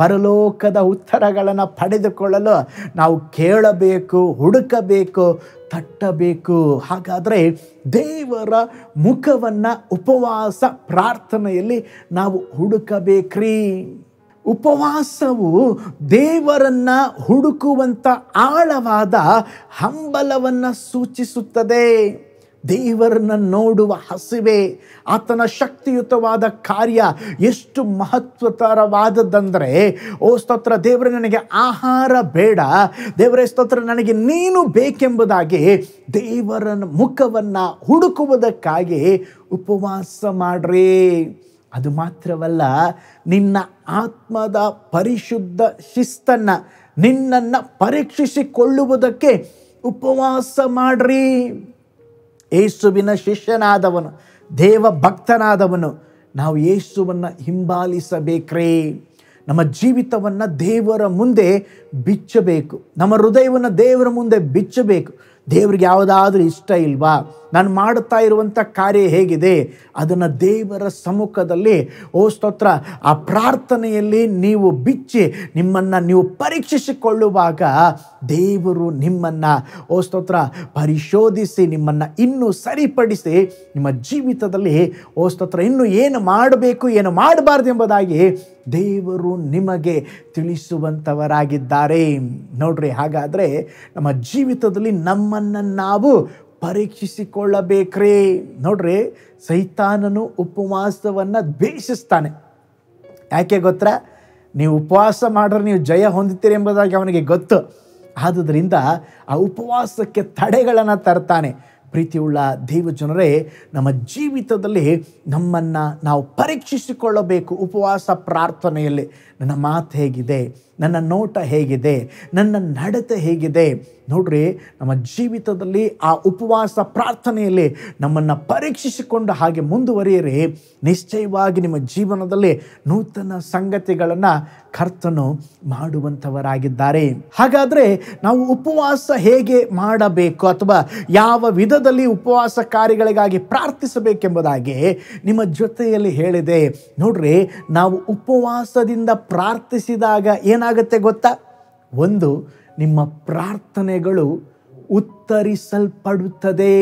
[SPEAKER 1] ಪರಲೋಕದ ಉತ್ತರಗಳನ್ನು ಪಡೆದುಕೊಳ್ಳಲು ನಾವು ಕೇಳಬೇಕು ಹುಡುಕಬೇಕು ತಟ್ಟಬೇಕು ಹಾಗಾದರೆ ದೇವರ ಮುಖವನ್ನು ಉಪವಾಸ ಪ್ರಾರ್ಥನೆಯಲ್ಲಿ ನಾವು ಹುಡುಕಬೇಕ್ರೀ ಉಪವಾಸವು ದೇವರನ್ನು ಹುಡುಕುವಂಥ ಆಳವಾದ ಹಂಬಲವನ್ನು ಸೂಚಿಸುತ್ತದೆ ದೇವರನ್ನು ನೋಡುವ ಹಸಿವೆ ಆತನ ಶಕ್ತಿಯುತವಾದ ಕಾರ್ಯ ಎಷ್ಟು ಮಹತ್ವತರವಾದದ್ದಂದರೆ ಓ ಸ್ತೋತ್ರ ದೇವರ ನನಗೆ ಆಹಾರ ಬೇಡ ದೇವರೇ ಸ್ತೋತ್ರ ನನಗೆ ನೀನು ಬೇಕೆಂಬುದಾಗಿ ದೇವರನ ಮುಖವನ್ನು ಹುಡುಕುವುದಕ್ಕಾಗಿ ಉಪವಾಸ ಮಾಡ್ರಿ ಅದು ಮಾತ್ರವಲ್ಲ ನಿನ್ನ ಆತ್ಮದ ಪರಿಶುದ್ಧ ಶಿಸ್ತನ್ನು ನಿನ್ನನ್ನು ಪರೀಕ್ಷಿಸಿಕೊಳ್ಳುವುದಕ್ಕೆ ಉಪವಾಸ ಮಾಡ್ರಿ ಏಸುವಿನ ಶಿಷ್ಯನಾದವನು ದೇವ ಭಕ್ತನಾದವನು ನಾವು ಯೇಸುವನ್ನು ಹಿಂಬಾಲಿಸಬೇಕ್ರೀ ನಮ್ಮ ಜೀವಿತವನ್ನು ದೇವರ ಮುಂದೆ ಬಿಚ್ಚಬೇಕು ನಮ್ಮ ಹೃದಯವನ್ನು ದೇವರ ಮುಂದೆ ಬಿಚ್ಚಬೇಕು ದೇವರಿಗೆ ಯಾವುದಾದ್ರೂ ಇಷ್ಟ ಇಲ್ವಾ ನಾನು ಮಾಡುತ್ತಾ ಇರುವಂಥ ಕಾರ್ಯ ಹೇಗಿದೆ ಅದನ್ನು ದೇವರ ಸಮ್ಮುಖದಲ್ಲಿ ಓ ಸ್ತೋತ್ರ ಆ ಪ್ರಾರ್ಥನೆಯಲ್ಲಿ ನೀವು ಬಿಚ್ಚಿ ನಿಮ್ಮನ್ನು ನೀವು ಪರೀಕ್ಷಿಸಿಕೊಳ್ಳುವಾಗ ದೇವರು ನಿಮ್ಮನ್ನು ಓ ಸ್ತೋತ್ರ ಪರಿಶೋಧಿಸಿ ನಿಮ್ಮನ್ನು ಇನ್ನೂ ಸರಿಪಡಿಸಿ ನಿಮ್ಮ ಜೀವಿತದಲ್ಲಿ ಓ ಸ್ತೋತ್ರ ಇನ್ನೂ ಏನು ಮಾಡಬೇಕು ಏನು ಮಾಡಬಾರ್ದು ಎಂಬುದಾಗಿ ದೇವರು ನಿಮಗೆ ತಿಳಿಸುವಂಥವರಾಗಿದ್ದಾರೆ ನೋಡ್ರಿ ಹಾಗಾದರೆ ನಮ್ಮ ಜೀವಿತದಲ್ಲಿ ನಮ್ಮನ್ನು ನಾವು ಪರೀಕ್ಷಿಸಿಕೊಳ್ಳಬೇಕ್ರಿ ನೋಡ್ರಿ ಸೈತಾನನು ಉಪವಾಸವನ್ನು ದ್ವೇಷಿಸ್ತಾನೆ ಯಾಕೆ ಗೊತ್ತಾ ನೀವು ಉಪವಾಸ ಮಾಡಿದ್ರೆ ನೀವು ಜಯ ಹೊಂದುತ್ತೀರಿ ಎಂಬುದಾಗಿ ಅವನಿಗೆ ಗೊತ್ತು ಆದುದರಿಂದ ಆ ಉಪವಾಸಕ್ಕೆ ತಡೆಗಳನ್ನು ತರ್ತಾನೆ ಪ್ರೀತಿಯುಳ್ಳ ದೇವಜನರೇ ನಮ್ಮ ಜೀವಿತದಲ್ಲಿ ನಮ್ಮನ್ನು ನಾವು ಪರೀಕ್ಷಿಸಿಕೊಳ್ಳಬೇಕು ಉಪವಾಸ ಪ್ರಾರ್ಥನೆಯಲ್ಲಿ ನನ್ನ ಮಾತು ಹೇಗಿದೆ ನನ್ನ ನೋಟ ಹೇಗಿದೆ ನನ್ನ ನಡತೆ ಹೇಗಿದೆ ನೋಡ್ರಿ ನಮ್ಮ ಜೀವಿತದಲ್ಲಿ ಆ ಉಪವಾಸ ಪ್ರಾರ್ಥನೆಯಲ್ಲಿ ನಮ್ಮನ್ನು ಪರೀಕ್ಷಿಸಿಕೊಂಡು ಹಾಗೆ ಮುಂದುವರಿಯರಿ ನಿಶ್ಚಯವಾಗಿ ನಿಮ್ಮ ಜೀವನದಲ್ಲಿ ನೂತನ ಸಂಗತಿಗಳನ್ನು ಕರ್ತನು ಮಾಡುವಂಥವರಾಗಿದ್ದಾರೆ ಹಾಗಾದರೆ ನಾವು ಉಪವಾಸ ಹೇಗೆ ಮಾಡಬೇಕು ಅಥವಾ ಯಾವ ವಿಧದಲ್ಲಿ ಉಪವಾಸ ಕಾರ್ಯಗಳಿಗಾಗಿ ಪ್ರಾರ್ಥಿಸಬೇಕೆಂಬುದಾಗಿ ನಿಮ್ಮ ಜೊತೆಯಲ್ಲಿ ಹೇಳಿದೆ ನೋಡ್ರಿ ನಾವು ಉಪವಾಸದಿಂದ ಪ್ರಾರ್ಥಿಸಿದಾಗ ಏನಾಗುತ್ತೆ ಗೊತ್ತಾ ಒಂದು ನಿಮ್ಮ ಪ್ರಾರ್ಥನೆಗಳು ಉತ್ತರಿಸಲ್ಪಡುತ್ತದೆ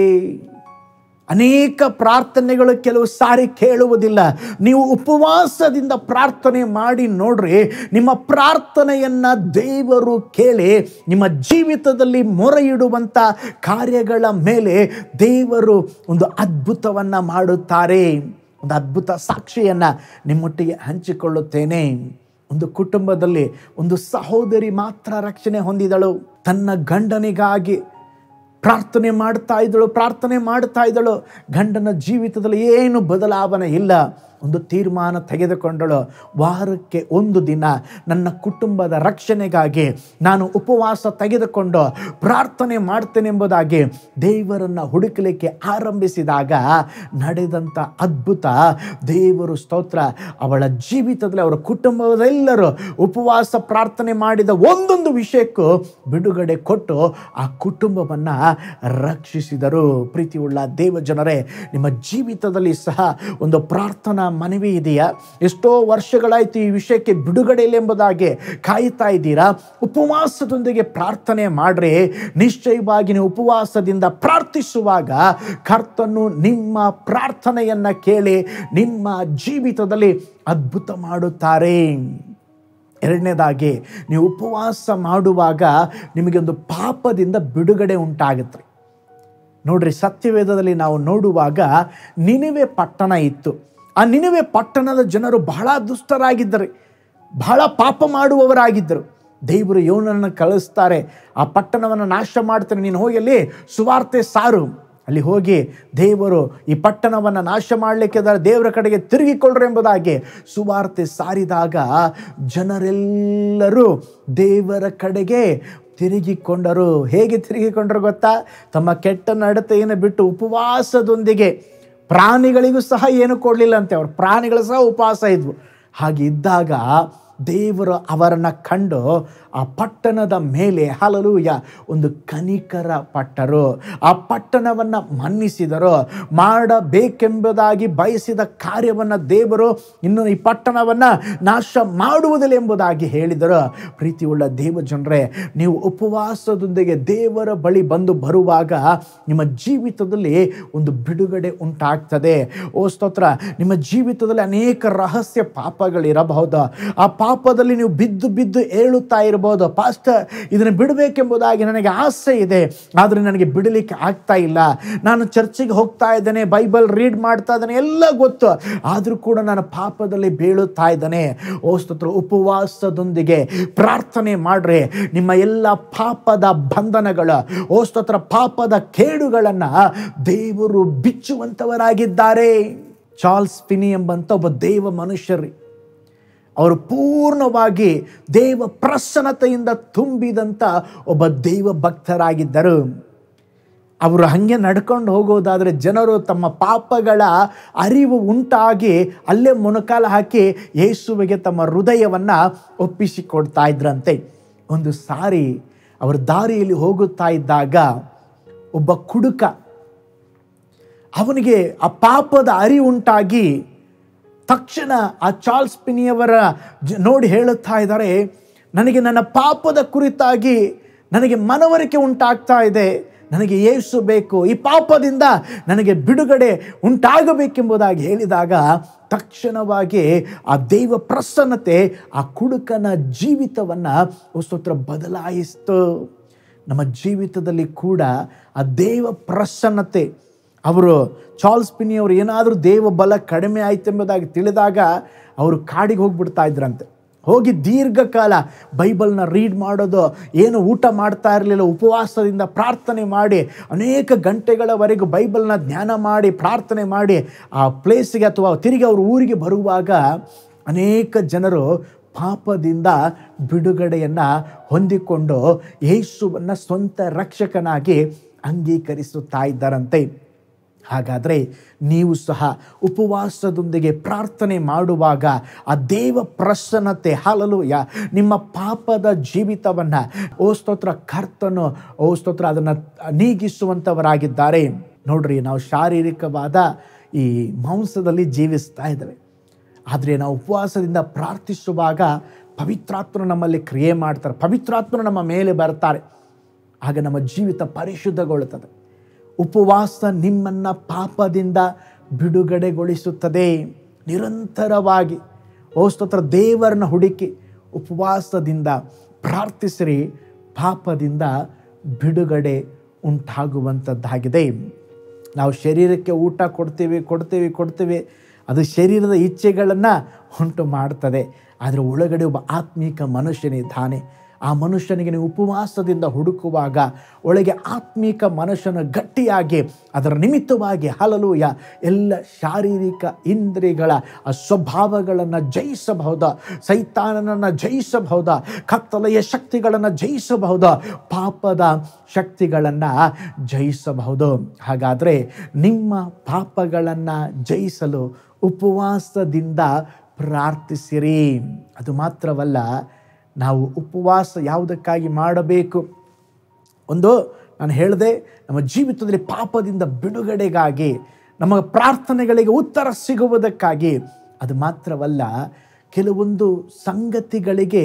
[SPEAKER 1] ಅನೇಕ ಪ್ರಾರ್ಥನೆಗಳು ಕೆಲವು ಸಾರಿ ಕೇಳುವುದಿಲ್ಲ ನೀವು ಉಪವಾಸದಿಂದ ಪ್ರಾರ್ಥನೆ ಮಾಡಿ ನೋಡ್ರಿ ನಿಮ್ಮ ಪ್ರಾರ್ಥನೆಯನ್ನು ದೇವರು ಕೇಳಿ ನಿಮ್ಮ ಜೀವಿತದಲ್ಲಿ ಮೊರೆ ಇಡುವಂತ ಕಾರ್ಯಗಳ ಮೇಲೆ ದೇವರು ಒಂದು ಅದ್ಭುತವನ್ನು ಮಾಡುತ್ತಾರೆ ಒಂದು ಅದ್ಭುತ ಸಾಕ್ಷಿಯನ್ನು ನಿಮ್ಮೊಟ್ಟಿಗೆ ಹಂಚಿಕೊಳ್ಳುತ್ತೇನೆ ಒಂದು ಕುಟುಂಬದಲ್ಲಿ ಒಂದು ಸಹೋದರಿ ಮಾತ್ರ ರಕ್ಷಣೆ ಹೊಂದಿದಳು ತನ್ನ ಗಂಡನಿಗಾಗಿ ಪ್ರಾರ್ಥನೆ ಮಾಡ್ತಾ ಇದ್ದಳು ಪ್ರಾರ್ಥನೆ ಮಾಡ್ತಾ ಇದ್ದಳು ಗಂಡನ ಜೀವಿತದಲ್ಲಿ ಏನು ಬದಲಾವಣೆ ಇಲ್ಲ ಒಂದು ತೀರ್ಮಾನ ತೆಗೆದುಕೊಂಡಳು ವಾರಕ್ಕೆ ಒಂದು ದಿನ ನನ್ನ ಕುಟುಂಬದ ರಕ್ಷಣೆಗಾಗಿ ನಾನು ಉಪವಾಸ ತೆಗೆದುಕೊಂಡು ಪ್ರಾರ್ಥನೆ ಮಾಡ್ತೇನೆಂಬುದಾಗಿ ದೇವರನ್ನು ಹುಡುಕಲಿಕ್ಕೆ ಆರಂಭಿಸಿದಾಗ ನಡೆದಂಥ ಅದ್ಭುತ ದೇವರು ಸ್ತೋತ್ರ ಅವಳ ಜೀವಿತದಲ್ಲಿ ಅವರ ಕುಟುಂಬದೆಲ್ಲರೂ ಉಪವಾಸ ಪ್ರಾರ್ಥನೆ ಮಾಡಿದ ಒಂದೊಂದು ವಿಷಯಕ್ಕೂ ಬಿಡುಗಡೆ ಕೊಟ್ಟು ಆ ಕುಟುಂಬವನ್ನು ರಕ್ಷಿಸಿದರು ಪ್ರೀತಿಯುಳ್ಳ ದೇವ ಜನರೇ ನಿಮ್ಮ ಜೀವಿತದಲ್ಲಿ ಸಹ ಒಂದು ಪ್ರಾರ್ಥನಾ ಮನವಿ ಇದೆಯಾ ಎಷ್ಟೋ ವರ್ಷಗಳಾಯಿತು ಈ ವಿಷಯಕ್ಕೆ ಬಿಡುಗಡೆಯಲ್ಲಿ ಎಂಬುದಾಗಿ ಕಾಯ್ತಾ ಇದ್ದೀರಾ ಉಪವಾಸದೊಂದಿಗೆ ಪ್ರಾರ್ಥನೆ ಮಾಡ್ರಿ ನಿಶ್ಚಯವಾಗಿ ನೀವು ಉಪವಾಸದಿಂದ ಪ್ರಾರ್ಥಿಸುವಾಗ ಕರ್ತನು ನಿಮ್ಮ ಪ್ರಾರ್ಥನೆಯನ್ನು ಕೇಳಿ ನಿಮ್ಮ ಜೀವಿತದಲ್ಲಿ ಅದ್ಭುತ ಮಾಡುತ್ತಾರೆ ಎರಡನೇದಾಗಿ ನೀವು ಉಪವಾಸ ಮಾಡುವಾಗ ನಿಮಗೆ ಒಂದು ಪಾಪದಿಂದ ಬಿಡುಗಡೆ ಉಂಟಾಗುತ್ತೆ ನೋಡ್ರಿ ಸತ್ಯವೇದದಲ್ಲಿ ನಾವು ನೋಡುವಾಗ ನಿನವೆ ಪಟ್ಟಣ ಇತ್ತು ಆ ನಿನವೆ ಪಟ್ಟಣದ ಜನರು ಬಹಳ ದುಷ್ಟರಾಗಿದ್ದರು ಬಹಳ ಪಾಪ ಮಾಡುವವರಾಗಿದ್ದರು ದೇವರು ಯೋನನ್ನು ಕಳಿಸ್ತಾರೆ ಆ ಪಟ್ಟಣವನ್ನು ನಾಶ ಮಾಡ್ತಾರೆ ನೀನು ಹೋಗಿ ಅಲ್ಲಿ ಸುವಾರ್ತೆ ಸಾರು ಅಲ್ಲಿ ಹೋಗಿ ದೇವರು ಈ ಪಟ್ಟಣವನ್ನು ನಾಶ ಮಾಡಲಿಕ್ಕೆ ದೇವರ ಕಡೆಗೆ ತಿರುಗಿಕೊಳ್ಳ್ರೆ ಎಂಬುದಾಗಿ ಸುವಾರ್ತೆ ಸಾರಿದಾಗ ಜನರೆಲ್ಲರೂ ದೇವರ ಕಡೆಗೆ ತಿರುಗಿಕೊಂಡರು ಹೇಗೆ ತಿರುಗಿಕೊಂಡರು ಗೊತ್ತಾ ತಮ್ಮ ಕೆಟ್ಟ ನಡತೆಯನ್ನು ಬಿಟ್ಟು ಉಪವಾಸದೊಂದಿಗೆ ಪ್ರಾಣಿಗಳಿಗೂ ಸಹ ಏನು ಅಂತೆ ಅವರು ಪ್ರಾಣಿಗಳು ಸಹ ಉಪವಾಸ ಇದ್ವು ಹಾಗಿದ್ದಾಗ ದೇವರು ಅವರನ್ನು ಕಂಡು ಆ ಪಟ್ಟಣದ ಮೇಲೆ ಹಲಲೂಯ ಒಂದು ಕನಿಕರ ಪಟ್ಟರು ಆ ಪಟ್ಟಣವನ್ನು ಮನ್ನಿಸಿದರು ಮಾಡಬೇಕೆಂಬುದಾಗಿ ಬಯಸಿದ ಕಾರ್ಯವನ್ನು ದೇವರು ಇನ್ನು ಈ ಪಟ್ಟಣವನ್ನು ನಾಶ ಮಾಡುವುದಿಲ್ಲ ಎಂಬುದಾಗಿ ಹೇಳಿದರು ಪ್ರೀತಿಯುಳ್ಳ ದೇವ ಜನರೇ ನೀವು ಉಪವಾಸದೊಂದಿಗೆ ದೇವರ ಬಳಿ ಬಂದು ಬರುವಾಗ ನಿಮ್ಮ ಜೀವಿತದಲ್ಲಿ ಒಂದು ಬಿಡುಗಡೆ ಉಂಟಾಗ್ತದೆ ಓ ಸ್ತೋತ್ರ ನಿಮ್ಮ ಜೀವಿತದಲ್ಲಿ ಅನೇಕ ರಹಸ್ಯ ಪಾಪಗಳಿರಬಹುದು ಆ ಪಾಪದಲ್ಲಿ ನೀವು ಬಿದ್ದು ಬಿದ್ದು ಏಳುತ್ತಾ ಇರ್ಬೋದು ಪಾಸ್ಟ ಇದನ್ನು ಬಿಡಬೇಕೆಂಬುದಾಗಿ ನನಗೆ ಆಸೆ ಇದೆ ಆದರೆ ನನಗೆ ಬಿಡಲಿಕ್ಕೆ ಆಗ್ತಾ ಇಲ್ಲ ನಾನು ಚರ್ಚಿಗೆ ಹೋಗ್ತಾ ಇದ್ದೇನೆ ಬೈಬಲ್ ರೀಡ್ ಮಾಡ್ತಾ ಇದ್ದಾನೆ ಎಲ್ಲ ಗೊತ್ತು ಆದರೂ ಕೂಡ ನಾನು ಪಾಪದಲ್ಲಿ ಬೀಳುತ್ತಾ ಇದ್ದಾನೆ ಓ ಉಪವಾಸದೊಂದಿಗೆ ಪ್ರಾರ್ಥನೆ ಮಾಡ್ರೆ ನಿಮ್ಮ ಎಲ್ಲ ಪಾಪದ ಬಂಧನಗಳ ಓಸ್ತತ್ರ ಪಾಪದ ಕೇಡುಗಳನ್ನು ದೇವರು ಬಿಚ್ಚುವಂಥವರಾಗಿದ್ದಾರೆ ಚಾರ್ಲ್ಸ್ ಪಿನಿ ಎಂಬಂಥ ಒಬ್ಬ ದೇವ ಮನುಷ್ಯರಿ ಅವರು ಪೂರ್ಣವಾಗಿ ದೇವ ಪ್ರಸನ್ನತೆಯಿಂದ ತುಂಬಿದಂಥ ಒಬ್ಬ ದೈವ ಭಕ್ತರಾಗಿದ್ದರು ಅವರು ಹಾಗೆ ನಡ್ಕೊಂಡು ಹೋಗೋದಾದರೆ ಜನರು ತಮ್ಮ ಪಾಪಗಳ ಅರಿವು ಉಂಟಾಗಿ ಅಲ್ಲೇ ಮೊಣಕಾಲು ಹಾಕಿ ಯೇಸುವಿಗೆ ತಮ್ಮ ಹೃದಯವನ್ನು ಒಪ್ಪಿಸಿಕೊಡ್ತಾ ಇದ್ರಂತೆ ಒಂದು ಸಾರಿ ಅವರು ದಾರಿಯಲ್ಲಿ ಹೋಗುತ್ತಾ ಇದ್ದಾಗ ಒಬ್ಬ ಕುಡುಕ ಅವನಿಗೆ ಆ ಪಾಪದ ಅರಿವುಂಟಾಗಿ ತಕ್ಷಣ ಆ ಚಾರ್ಲ್ಸ್ ಪಿನಿಯವರ ನೋಡಿ ಹೇಳುತ್ತಾ ಇದ್ದಾರೆ ನನಗೆ ನನ್ನ ಪಾಪದ ಕುರಿತಾಗಿ ನನಗೆ ಮನವರಿಕೆ ಉಂಟಾಗ್ತಾ ಇದೆ ನನಗೆ ಏಸು ಬೇಕು ಈ ಪಾಪದಿಂದ ನನಗೆ ಬಿಡುಗಡೆ ಉಂಟಾಗಬೇಕೆಂಬುದಾಗಿ ಹೇಳಿದಾಗ ತಕ್ಷಣವಾಗಿ ಆ ದೈವ ಪ್ರಸನ್ನತೆ ಆ ಕುಡುಕನ ಜೀವಿತವನ್ನು ಸ್ತೋತ್ರ ಬದಲಾಯಿಸ್ತು ನಮ್ಮ ಜೀವಿತದಲ್ಲಿ ಕೂಡ ಆ ದೈವ ಪ್ರಸನ್ನತೆ ಅವರು ಚಾರ್ಲ್ಸ್ ಪಿನಿ ಅವರು ಏನಾದರೂ ದೇವ ಬಲ ಕಡಿಮೆ ಎಂಬುದಾಗಿ ತಿಳಿದಾಗ ಅವರು ಕಾಡಿಗೆ ಹೋಗಿಬಿಡ್ತಾ ಇದ್ರಂತೆ ಹೋಗಿ ದೀರ್ಘಕಾಲ ಬೈಬಲ್ನ ರೀಡ್ ಮಾಡೋದು ಏನು ಊಟ ಮಾಡ್ತಾ ಇರಲಿಲ್ಲ ಉಪವಾಸದಿಂದ ಪ್ರಾರ್ಥನೆ ಮಾಡಿ ಅನೇಕ ಗಂಟೆಗಳವರೆಗೂ ಬೈಬಲ್ನ ಧ್ಯಾನ ಮಾಡಿ ಪ್ರಾರ್ಥನೆ ಮಾಡಿ ಆ ಪ್ಲೇಸಿಗೆ ಅಥವಾ ತಿರುಗಿ ಅವರು ಊರಿಗೆ ಬರುವಾಗ ಅನೇಕ ಜನರು ಪಾಪದಿಂದ ಬಿಡುಗಡೆಯನ್ನು ಹೊಂದಿಕೊಂಡು ಯೇಸುವನ್ನು ಸ್ವಂತ ರಕ್ಷಕನಾಗಿ ಅಂಗೀಕರಿಸುತ್ತಾ ಇದ್ದಾರಂತೆ ಹಾಗಾದರೆ ನೀವು ಸಹ ಉಪವಾಸದೊಂದಿಗೆ ಪ್ರಾರ್ಥನೆ ಮಾಡುವಾಗ ಆ ದೇವ ಪ್ರಸನ್ನತೆ ಯಾ ನಿಮ್ಮ ಪಾಪದ ಜೀವಿತವನ್ನು ಓ ಸ್ತೋತ್ರ ಕರ್ತನು ಓ ಸ್ತೋತ್ರ ಅದನ್ನು ನೀಗಿಸುವಂಥವರಾಗಿದ್ದಾರೆ ನೋಡ್ರಿ ನಾವು ಶಾರೀರಿಕವಾದ ಈ ಮಾಂಸದಲ್ಲಿ ಜೀವಿಸ್ತಾ ಇದ್ದೇವೆ ಆದರೆ ನಾವು ಉಪವಾಸದಿಂದ ಪ್ರಾರ್ಥಿಸುವಾಗ ಪವಿತ್ರಾತ್ಮನು ನಮ್ಮಲ್ಲಿ ಕ್ರಿಯೆ ಮಾಡ್ತಾರೆ ಪವಿತ್ರಾತ್ಮನು ನಮ್ಮ ಮೇಲೆ ಬರ್ತಾರೆ ಆಗ ನಮ್ಮ ಜೀವಿತ ಪರಿಶುದ್ಧಗೊಳ್ಳುತ್ತದೆ ಉಪವಾಸ ನಿಮ್ಮನ್ನು ಪಾಪದಿಂದ ಬಿಡುಗಡೆಗೊಳಿಸುತ್ತದೆ ನಿರಂತರವಾಗಿ ಓ ದೇವರನ್ನ ಹುಡುಕಿ ಉಪವಾಸದಿಂದ ಪ್ರಾರ್ಥಿಸಿರಿ ಪಾಪದಿಂದ ಬಿಡುಗಡೆ ಉಂಟಾಗುವಂಥದ್ದಾಗಿದೆ ನಾವು ಶರೀರಕ್ಕೆ ಊಟ ಕೊಡ್ತೀವಿ ಕೊಡ್ತೀವಿ ಕೊಡ್ತೀವಿ ಅದು ಶರೀರದ ಇಚ್ಛೆಗಳನ್ನು ಉಂಟು ಮಾಡ್ತದೆ ಆದರೆ ಒಳಗಡೆ ಒಬ್ಬ ಆತ್ಮೀಕ ಮನುಷ್ಯನಿದ್ದಾನೆ ಆ ಮನುಷ್ಯನಿಗೆ ನೀವು ಉಪವಾಸದಿಂದ ಹುಡುಕುವಾಗ ಒಳಗೆ ಆತ್ಮಿಕ ಮನುಷ್ಯನ ಗಟ್ಟಿಯಾಗಿ ಅದರ ನಿಮಿತ್ತವಾಗಿ ಹಲಲುಯ ಎಲ್ಲ ಶಾರೀರಿಕ ಇಂದ್ರಿಯಗಳ ಆ ಸ್ವಭಾವಗಳನ್ನು ಜಯಿಸಬಹುದ ಸೈತಾನನನ್ನು ಜಯಿಸಬಹುದ ಕತ್ತಲೆಯ ಶಕ್ತಿಗಳನ್ನು ಜಯಿಸಬಹುದ ಪಾಪದ ಶಕ್ತಿಗಳನ್ನು ಜಯಿಸಬಹುದು ಹಾಗಾದರೆ ನಿಮ್ಮ ಪಾಪಗಳನ್ನು ಜಯಿಸಲು ಉಪವಾಸದಿಂದ ಪ್ರಾರ್ಥಿಸಿರಿ ಅದು ಮಾತ್ರವಲ್ಲ ನಾವು ಉಪವಾಸ ಯಾವುದಕ್ಕಾಗಿ ಮಾಡಬೇಕು ಒಂದು ನಾನು ಹೇಳಿದೆ ನಮ್ಮ ಜೀವಿತದಲ್ಲಿ ಪಾಪದಿಂದ ಬಿಡುಗಡೆಗಾಗಿ ನಮ್ಮ ಪ್ರಾರ್ಥನೆಗಳಿಗೆ ಉತ್ತರ ಸಿಗುವುದಕ್ಕಾಗಿ ಅದು ಮಾತ್ರವಲ್ಲ ಕೆಲವೊಂದು ಸಂಗತಿಗಳಿಗೆ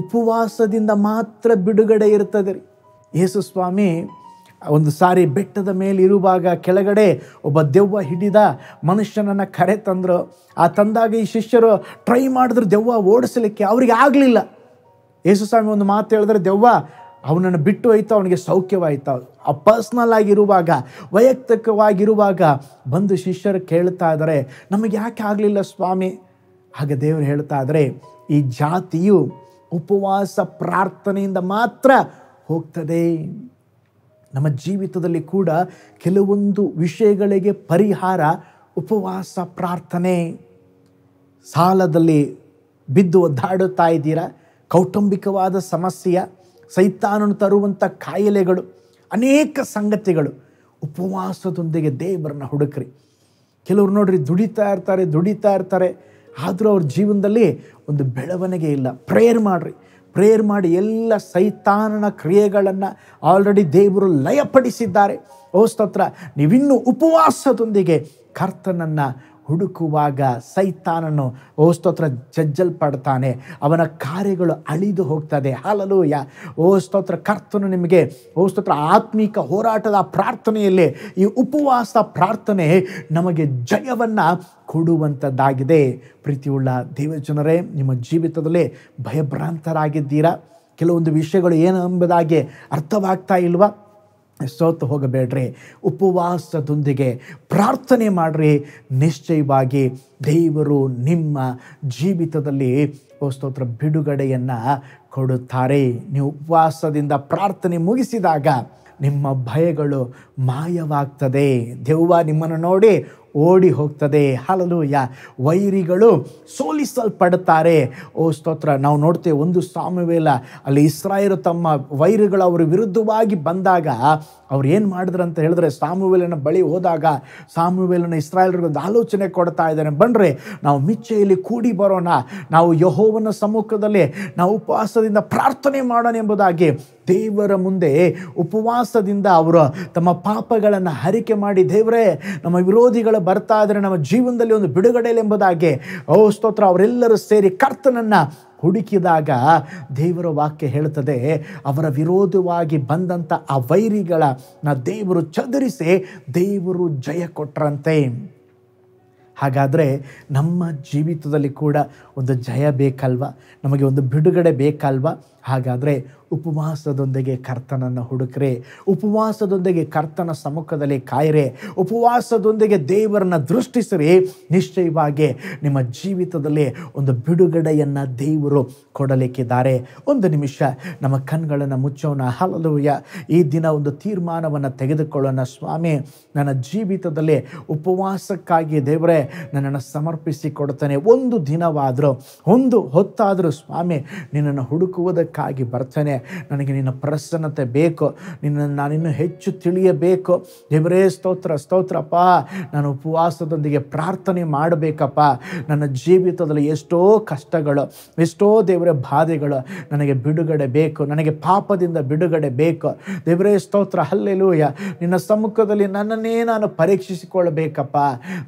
[SPEAKER 1] ಉಪವಾಸದಿಂದ ಮಾತ್ರ ಬಿಡುಗಡೆ ಇರ್ತದೆ ರೀ ಯೇಸು ಸ್ವಾಮಿ ಒಂದು ಸಾರಿ ಬೆಟ್ಟದ ಮೇಲಿರುವಾಗ ಕೆಳಗಡೆ ಒಬ್ಬ ದೆವ್ವ ಹಿಡಿದ ಮನುಷ್ಯನನ್ನು ಕರೆ ತಂದರು ಆ ತಂದಾಗ ಈ ಶಿಷ್ಯರು ಟ್ರೈ ಮಾಡಿದ್ರು ದೆವ್ವ ಓಡಿಸಲಿಕ್ಕೆ ಅವರಿಗೆ ಆಗಲಿಲ್ಲ ಯೇಸು ಸ್ವಾಮಿ ಒಂದು ಮಾತು ಹೇಳಿದ್ರೆ ದೆವ್ವ ಅವನನ್ನು ಬಿಟ್ಟು ಹೋಯ್ತು ಅವನಿಗೆ ಸೌಖ್ಯವಾಯ್ತಾ ಆ ಪರ್ಸ್ನಲ್ ಆಗಿರುವಾಗ ವೈಯಕ್ತಿಕವಾಗಿರುವಾಗ ಬಂದು ಶಿಷ್ಯರು ಕೇಳ್ತಾ ಇದ್ದಾರೆ ನಮಗೆ ಯಾಕೆ ಆಗಲಿಲ್ಲ ಸ್ವಾಮಿ ಹಾಗೆ ದೇವರು ಹೇಳ್ತಾ ಇದ್ದರೆ ಈ ಜಾತಿಯು ಉಪವಾಸ ಪ್ರಾರ್ಥನೆಯಿಂದ ಮಾತ್ರ ಹೋಗ್ತದೆ ನಮ್ಮ ಜೀವಿತದಲ್ಲಿ ಕೂಡ ಕೆಲವೊಂದು ವಿಷಯಗಳಿಗೆ ಪರಿಹಾರ ಉಪವಾಸ ಪ್ರಾರ್ಥನೆ ಸಾಲದಲ್ಲಿ ಬಿದ್ದು ಒದ್ದಾಡುತ್ತಾ ಇದ್ದೀರಾ ಕೌಟುಂಬಿಕವಾದ ಸಮಸ್ಯೆಯ ಸೈತಾನನು ತರುವಂಥ ಕಾಯಿಲೆಗಳು ಅನೇಕ ಸಂಗತಿಗಳು ಉಪವಾಸದೊಂದಿಗೆ ದೇವರನ್ನ ಹುಡುಕ್ರಿ ಕೆಲವ್ರು ನೋಡ್ರಿ ದುಡಿತಾ ಇರ್ತಾರೆ ದುಡಿತಾ ಇರ್ತಾರೆ ಆದರೂ ಅವ್ರ ಜೀವನದಲ್ಲಿ ಒಂದು ಬೆಳವಣಿಗೆ ಇಲ್ಲ ಪ್ರೇಯರ್ ಮಾಡಿರಿ ಪ್ರೇಯರ್ ಮಾಡಿ ಎಲ್ಲ ಸೈತಾನನ ಕ್ರಿಯೆಗಳನ್ನು ಆಲ್ರೆಡಿ ದೇವರು ಲಯಪಡಿಸಿದ್ದಾರೆ ಓ ನೀವಿನ್ನೂ ಉಪವಾಸದೊಂದಿಗೆ ಕರ್ತನನ್ನು ಹುಡುಕುವಾಗ ಸೈತಾನನು ಓ ಸ್ತೋತ್ರ ಜಜ್ಜಲ್ಪಡ್ತಾನೆ ಅವನ ಕಾರ್ಯಗಳು ಅಳಿದು ಹೋಗ್ತದೆ ಹಾಲಲು ಓ ಸ್ತೋತ್ರ ಕರ್ತನು ನಿಮಗೆ ಓ ಸ್ತೋತ್ರ ಆತ್ಮೀಕ ಹೋರಾಟದ ಪ್ರಾರ್ಥನೆಯಲ್ಲಿ ಈ ಉಪವಾಸ ಪ್ರಾರ್ಥನೆ ನಮಗೆ ಜಯವನ್ನು ಕೊಡುವಂಥದ್ದಾಗಿದೆ ಪ್ರೀತಿಯುಳ್ಳ ದೇವಜನರೇ ನಿಮ್ಮ ಜೀವಿತದಲ್ಲಿ ಭಯಭ್ರಾಂತರಾಗಿದ್ದೀರಾ ಕೆಲವೊಂದು ವಿಷಯಗಳು ಏನು ಎಂಬುದಾಗಿ ಅರ್ಥವಾಗ್ತಾ ಇಲ್ವಾ ಸೋತು ಹೋಗಬೇಡ್ರಿ ಉಪವಾಸದೊಂದಿಗೆ ಪ್ರಾರ್ಥನೆ ಮಾಡಿರಿ ನಿಶ್ಚಯವಾಗಿ ದೇವರು ನಿಮ್ಮ ಜೀವಿತದಲ್ಲಿ ಸ್ತೋತ್ರ ಬಿಡುಗಡೆಯನ್ನು ಕೊಡುತ್ತಾರೆ ನೀವು ಉಪವಾಸದಿಂದ ಪ್ರಾರ್ಥನೆ ಮುಗಿಸಿದಾಗ ನಿಮ್ಮ ಭಯಗಳು ಮಾಯವಾಗ್ತದೆ ದೆವ್ವ ನಿಮ್ಮನ್ನು ನೋಡಿ ಓಡಿ ಹೋಗ್ತದೆ ಯಾ ವೈರಿಗಳು ಸೋಲಿಸಲ್ಪಡ್ತಾರೆ ಓ ಸ್ತೋತ್ರ ನಾವು ನೋಡ್ತೇವೆ ಒಂದು ಸಾಮುವೇಲ ಅಲ್ಲಿ ಇಸ್ರಾಯರು ತಮ್ಮ ವೈರಿಗಳು ಅವರ ವಿರುದ್ಧವಾಗಿ ಬಂದಾಗ ಅವ್ರು ಏನು ಮಾಡಿದ್ರು ಅಂತ ಹೇಳಿದ್ರೆ ಸಾಮುವೇಲನ ಬಳಿ ಹೋದಾಗ ಸಾಮುವೇಲನ ಒಂದು ಆಲೋಚನೆ ಕೊಡ್ತಾ ಇದ್ದಾನೆ ಬನ್ರಿ ನಾವು ಮಿಚ್ಚೆಯಲ್ಲಿ ಕೂಡಿ ಬರೋಣ ನಾವು ಯಹೋವನ ಸಮ್ಮುಖದಲ್ಲಿ ನಾವು ಉಪವಾಸದಿಂದ ಪ್ರಾರ್ಥನೆ ಮಾಡೋಣ ಎಂಬುದಾಗಿ ದೇವರ ಮುಂದೆ ಉಪವಾಸದಿಂದ ಅವರು ತಮ್ಮ ಪಾಪಗಳನ್ನು ಹರಿಕೆ ಮಾಡಿ ದೇವರೇ ನಮ್ಮ ವಿರೋಧಿಗಳ ಬರ್ತಾ ಇದ್ರೆ ನಮ್ಮ ಜೀವನದಲ್ಲಿ ಒಂದು ಬಿಡುಗಡೆ ಎಂಬುದಾಗಿ ಓ ಸ್ತೋತ್ರ ಅವರೆಲ್ಲರೂ ಸೇರಿ ಕರ್ತನನ್ನು ಹುಡುಕಿದಾಗ ದೇವರ ವಾಕ್ಯ ಹೇಳ್ತದೆ ಅವರ ವಿರೋಧವಾಗಿ ಬಂದಂಥ ಆ ವೈರಿಗಳನ್ನ ದೇವರು ಚದುರಿಸಿ ದೇವರು ಜಯ ಕೊಟ್ರಂತೆ ಹಾಗಾದರೆ ನಮ್ಮ ಜೀವಿತದಲ್ಲಿ ಕೂಡ ಒಂದು ಜಯ ಬೇಕಲ್ವ ನಮಗೆ ಒಂದು ಬಿಡುಗಡೆ ಬೇಕಲ್ವ ಹಾಗಾದರೆ ಉಪವಾಸದೊಂದಿಗೆ ಕರ್ತನನ್ನು ಹುಡುಕ್ರೆ ಉಪವಾಸದೊಂದಿಗೆ ಕರ್ತನ ಸಮ್ಮುಖದಲ್ಲಿ ಕಾಯಿರೆ ಉಪವಾಸದೊಂದಿಗೆ ದೇವರನ್ನು ದೃಷ್ಟಿಸಿರಿ ನಿಶ್ಚಯವಾಗಿ ನಿಮ್ಮ ಜೀವಿತದಲ್ಲಿ ಒಂದು ಬಿಡುಗಡೆಯನ್ನು ದೇವರು ಕೊಡಲಿಕ್ಕಿದ್ದಾರೆ ಒಂದು ನಿಮಿಷ ನಮ್ಮ ಕಣ್ಗಳನ್ನು ಮುಚ್ಚೋಣ ಹಲಲುಯ ಈ ದಿನ ಒಂದು ತೀರ್ಮಾನವನ್ನು ತೆಗೆದುಕೊಳ್ಳೋಣ ಸ್ವಾಮಿ ನನ್ನ ಜೀವಿತದಲ್ಲಿ ಉಪವಾಸಕ್ಕಾಗಿ ದೇವರೇ ನನ್ನನ್ನು ಸಮರ್ಪಿಸಿ ಕೊಡ್ತಾನೆ ಒಂದು ದಿನವಾದರೂ ಒಂದು ಹೊತ್ತಾದರೂ ಸ್ವಾಮಿ ನಿನ್ನನ್ನು ಹುಡುಕುವುದಕ್ಕಾಗಿ ಬರ್ತಾನೆ ನನಗೆ ನಿನ್ನ ಪ್ರಸನ್ನತೆ ಬೇಕು ನಿನ್ನ ನಾನಿನ್ನೂ ಹೆಚ್ಚು ತಿಳಿಯಬೇಕು ದೇವರೇ ಸ್ತೋತ್ರ ಸ್ತೋತ್ರಪ್ಪ ನಾನು ಉಪವಾಸದೊಂದಿಗೆ ಪ್ರಾರ್ಥನೆ ಮಾಡಬೇಕಪ್ಪ ನನ್ನ ಜೀವಿತದಲ್ಲಿ ಎಷ್ಟೋ ಕಷ್ಟಗಳು ಎಷ್ಟೋ ದೇವರ ಬಾಧೆಗಳು ನನಗೆ ಬಿಡುಗಡೆ ಬೇಕು ನನಗೆ ಪಾಪದಿಂದ ಬಿಡುಗಡೆ ಬೇಕು ದೇವರೇ ಸ್ತೋತ್ರ ಹಲ್ಲೆಲೂಯ ನಿನ್ನ ಸಮ್ಮುಖದಲ್ಲಿ ನನ್ನನ್ನೇ ನಾನು ಪರೀಕ್ಷಿಸಿಕೊಳ್ಳಬೇಕಪ್ಪ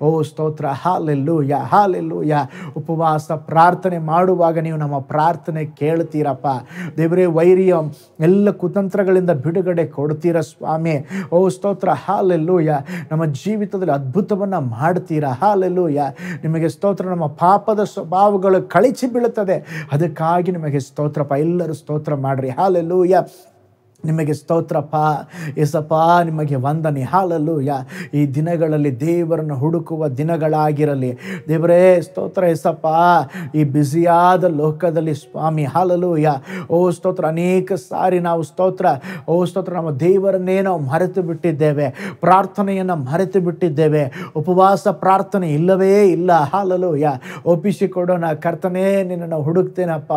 [SPEAKER 1] ಓ ಸ್ತೋತ್ರ ಹಾಲೆಲ್ಲೂಯ ಹಾಲೆಲ್ಲೂಯ ಉಪವಾಸ ಪ್ರಾರ್ಥನೆ ಮಾಡುವಾಗ ನೀವು ನಮ್ಮ ಪ್ರಾರ್ಥನೆ ಕೇಳ್ತೀರಪ್ಪ ದೇವರೇ ವೈರಿ ಕಿರಿಯ ಎಲ್ಲ ಕುತಂತ್ರಗಳಿಂದ ಬಿಡುಗಡೆ ಕೊಡ್ತೀರ ಸ್ವಾಮಿ ಓ ಸ್ತೋತ್ರ ಹಾಲೆಲ್ಲೂಯ ನಮ್ಮ ಜೀವಿತದಲ್ಲಿ ಅದ್ಭುತವನ್ನು ಮಾಡ್ತೀರಾ ಹಾಲೆಲ್ಲೂಯ ನಿಮಗೆ ಸ್ತೋತ್ರ ನಮ್ಮ ಪಾಪದ ಸ್ವಭಾವಗಳು ಕಳಿಚಿ ಬೀಳುತ್ತದೆ ಅದಕ್ಕಾಗಿ ನಿಮಗೆ ಸ್ತೋತ್ರಪ್ಪ ಎಲ್ಲರೂ ಸ್ತೋತ್ರ ಮಾಡ್ರಿ ಹಾಲೆಲ್ಲೂಯ ನಿಮಗೆ ಸ್ತೋತ್ರಪ್ಪ ಎಸಪ್ಪ ನಿಮಗೆ ವಂದನೆ ಹಾಲಲ್ಲು ಯಾ ಈ ದಿನಗಳಲ್ಲಿ ದೇವರನ್ನು ಹುಡುಕುವ ದಿನಗಳಾಗಿರಲಿ ದೇವರೇ ಸ್ತೋತ್ರ ಎಸಪ್ಪ ಈ ಬ್ಯುಸಿಯಾದ ಲೋಕದಲ್ಲಿ ಸ್ವಾಮಿ ಹಾಲಲು ಯಾ ಓ ಸ್ತೋತ್ರ ಅನೇಕ ಸಾರಿ ನಾವು ಸ್ತೋತ್ರ ಓ ಸ್ತೋತ್ರ ನಮ್ಮ ದೇವರನ್ನೇ ನಾವು ಮರೆತು ಬಿಟ್ಟಿದ್ದೇವೆ ಪ್ರಾರ್ಥನೆಯನ್ನು ಮರೆತು ಬಿಟ್ಟಿದ್ದೇವೆ ಉಪವಾಸ ಪ್ರಾರ್ಥನೆ ಇಲ್ಲವೇ ಇಲ್ಲ ಹಾಲಲು ಯಾ ಒಪ್ಪಿಸಿಕೊಡೋಣ ಕರ್ತನೇ ನಿನ್ನನ್ನು ಹುಡುಕ್ತೇನಪ್ಪ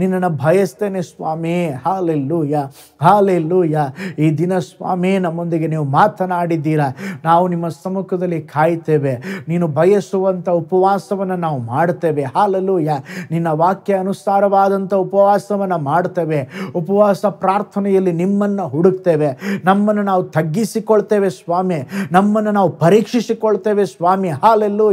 [SPEAKER 1] ನಿನ್ನನ್ನು ಬಯಸ್ತೇನೆ ಸ್ವಾಮಿ ಹಾಲಲ್ಲು ಯಾ ಹಾಲೆಲ್ಲೂಯ್ಯ ಈ ದಿನ ಸ್ವಾಮಿ ನಮ್ಮೊಂದಿಗೆ ನೀವು ಮಾತನಾಡಿದ್ದೀರಾ ನಾವು ನಿಮ್ಮ ಸಮ್ಮುಖದಲ್ಲಿ ಕಾಯ್ತೇವೆ ನೀನು ಬಯಸುವಂಥ ಉಪವಾಸವನ್ನು ನಾವು ಮಾಡ್ತೇವೆ ಹಾಲಲ್ಲೂಯ್ಯ ನಿನ್ನ ವಾಕ್ಯ ಅನುಸಾರವಾದಂಥ ಉಪವಾಸವನ್ನು ಮಾಡ್ತೇವೆ ಉಪವಾಸ ಪ್ರಾರ್ಥನೆಯಲ್ಲಿ ನಿಮ್ಮನ್ನು ಹುಡುಕ್ತೇವೆ ನಮ್ಮನ್ನು ನಾವು ತಗ್ಗಿಸಿಕೊಳ್ತೇವೆ ಸ್ವಾಮಿ ನಮ್ಮನ್ನು ನಾವು ಪರೀಕ್ಷಿಸಿಕೊಳ್ತೇವೆ ಸ್ವಾಮಿ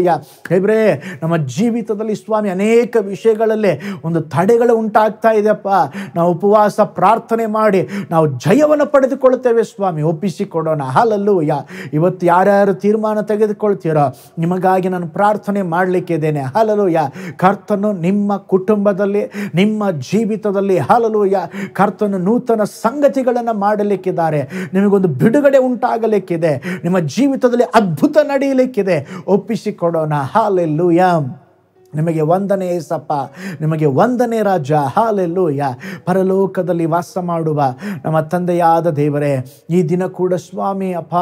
[SPEAKER 1] ಯಾ ಹೆಬ್ರೇ ನಮ್ಮ ಜೀವಿತದಲ್ಲಿ ಸ್ವಾಮಿ ಅನೇಕ ವಿಷಯಗಳಲ್ಲಿ ಒಂದು ತಡೆಗಳು ಉಂಟಾಗ್ತಾ ಇದೆಯಪ್ಪ ನಾವು ಉಪವಾಸ ಪ್ರಾರ್ಥನೆ ಮಾಡಿ ನಾವು ಜಯವನ್ನು ಪಡೆದುಕೊಳ್ಳುತ್ತೇವೆ ಸ್ವಾಮಿ ಒಪ್ಪಿಸಿಕೊಡೋಣ ಹಾಲಲ್ಲೂ ಯಾ ಇವತ್ತು ಯಾರ್ಯಾರು ತೀರ್ಮಾನ ತೆಗೆದುಕೊಳ್ತೀರೋ ನಿಮಗಾಗಿ ನಾನು ಪ್ರಾರ್ಥನೆ ಮಾಡಲಿಕ್ಕೆ ಹಾಲಲು ಯಾ ಕರ್ತನು ನಿಮ್ಮ ಕುಟುಂಬದಲ್ಲಿ ನಿಮ್ಮ ಜೀವಿತದಲ್ಲಿ ಹಾಲಲು ಯಾ ಕರ್ತನು ನೂತನ ಸಂಗತಿಗಳನ್ನು ಮಾಡಲಿಕ್ಕಿದ್ದಾರೆ ನಿಮಗೊಂದು ಬಿಡುಗಡೆ ಉಂಟಾಗಲಿಕ್ಕಿದೆ ನಿಮ್ಮ ಜೀವಿತದಲ್ಲಿ ಅದ್ಭುತ ನಡೆಯಲಿಕ್ಕಿದೆ ಒಪ್ಪಿಸಿಕೊಡೋಣ ಹಾಲೆಲ್ಲೂ ಯಾಮ್ ನಿಮಗೆ ವಂದನೆ ಏಸಪ್ಪ ನಿಮಗೆ ವಂದನೆ ರಾಜ ಹಾಲೆಲ್ಲೂಯ್ಯ ಪರಲೋಕದಲ್ಲಿ ವಾಸ ಮಾಡುವ ನಮ್ಮ ತಂದೆಯಾದ ದೇವರೇ ಈ ದಿನ ಕೂಡ ಸ್ವಾಮಿ ಅಪ್ಪ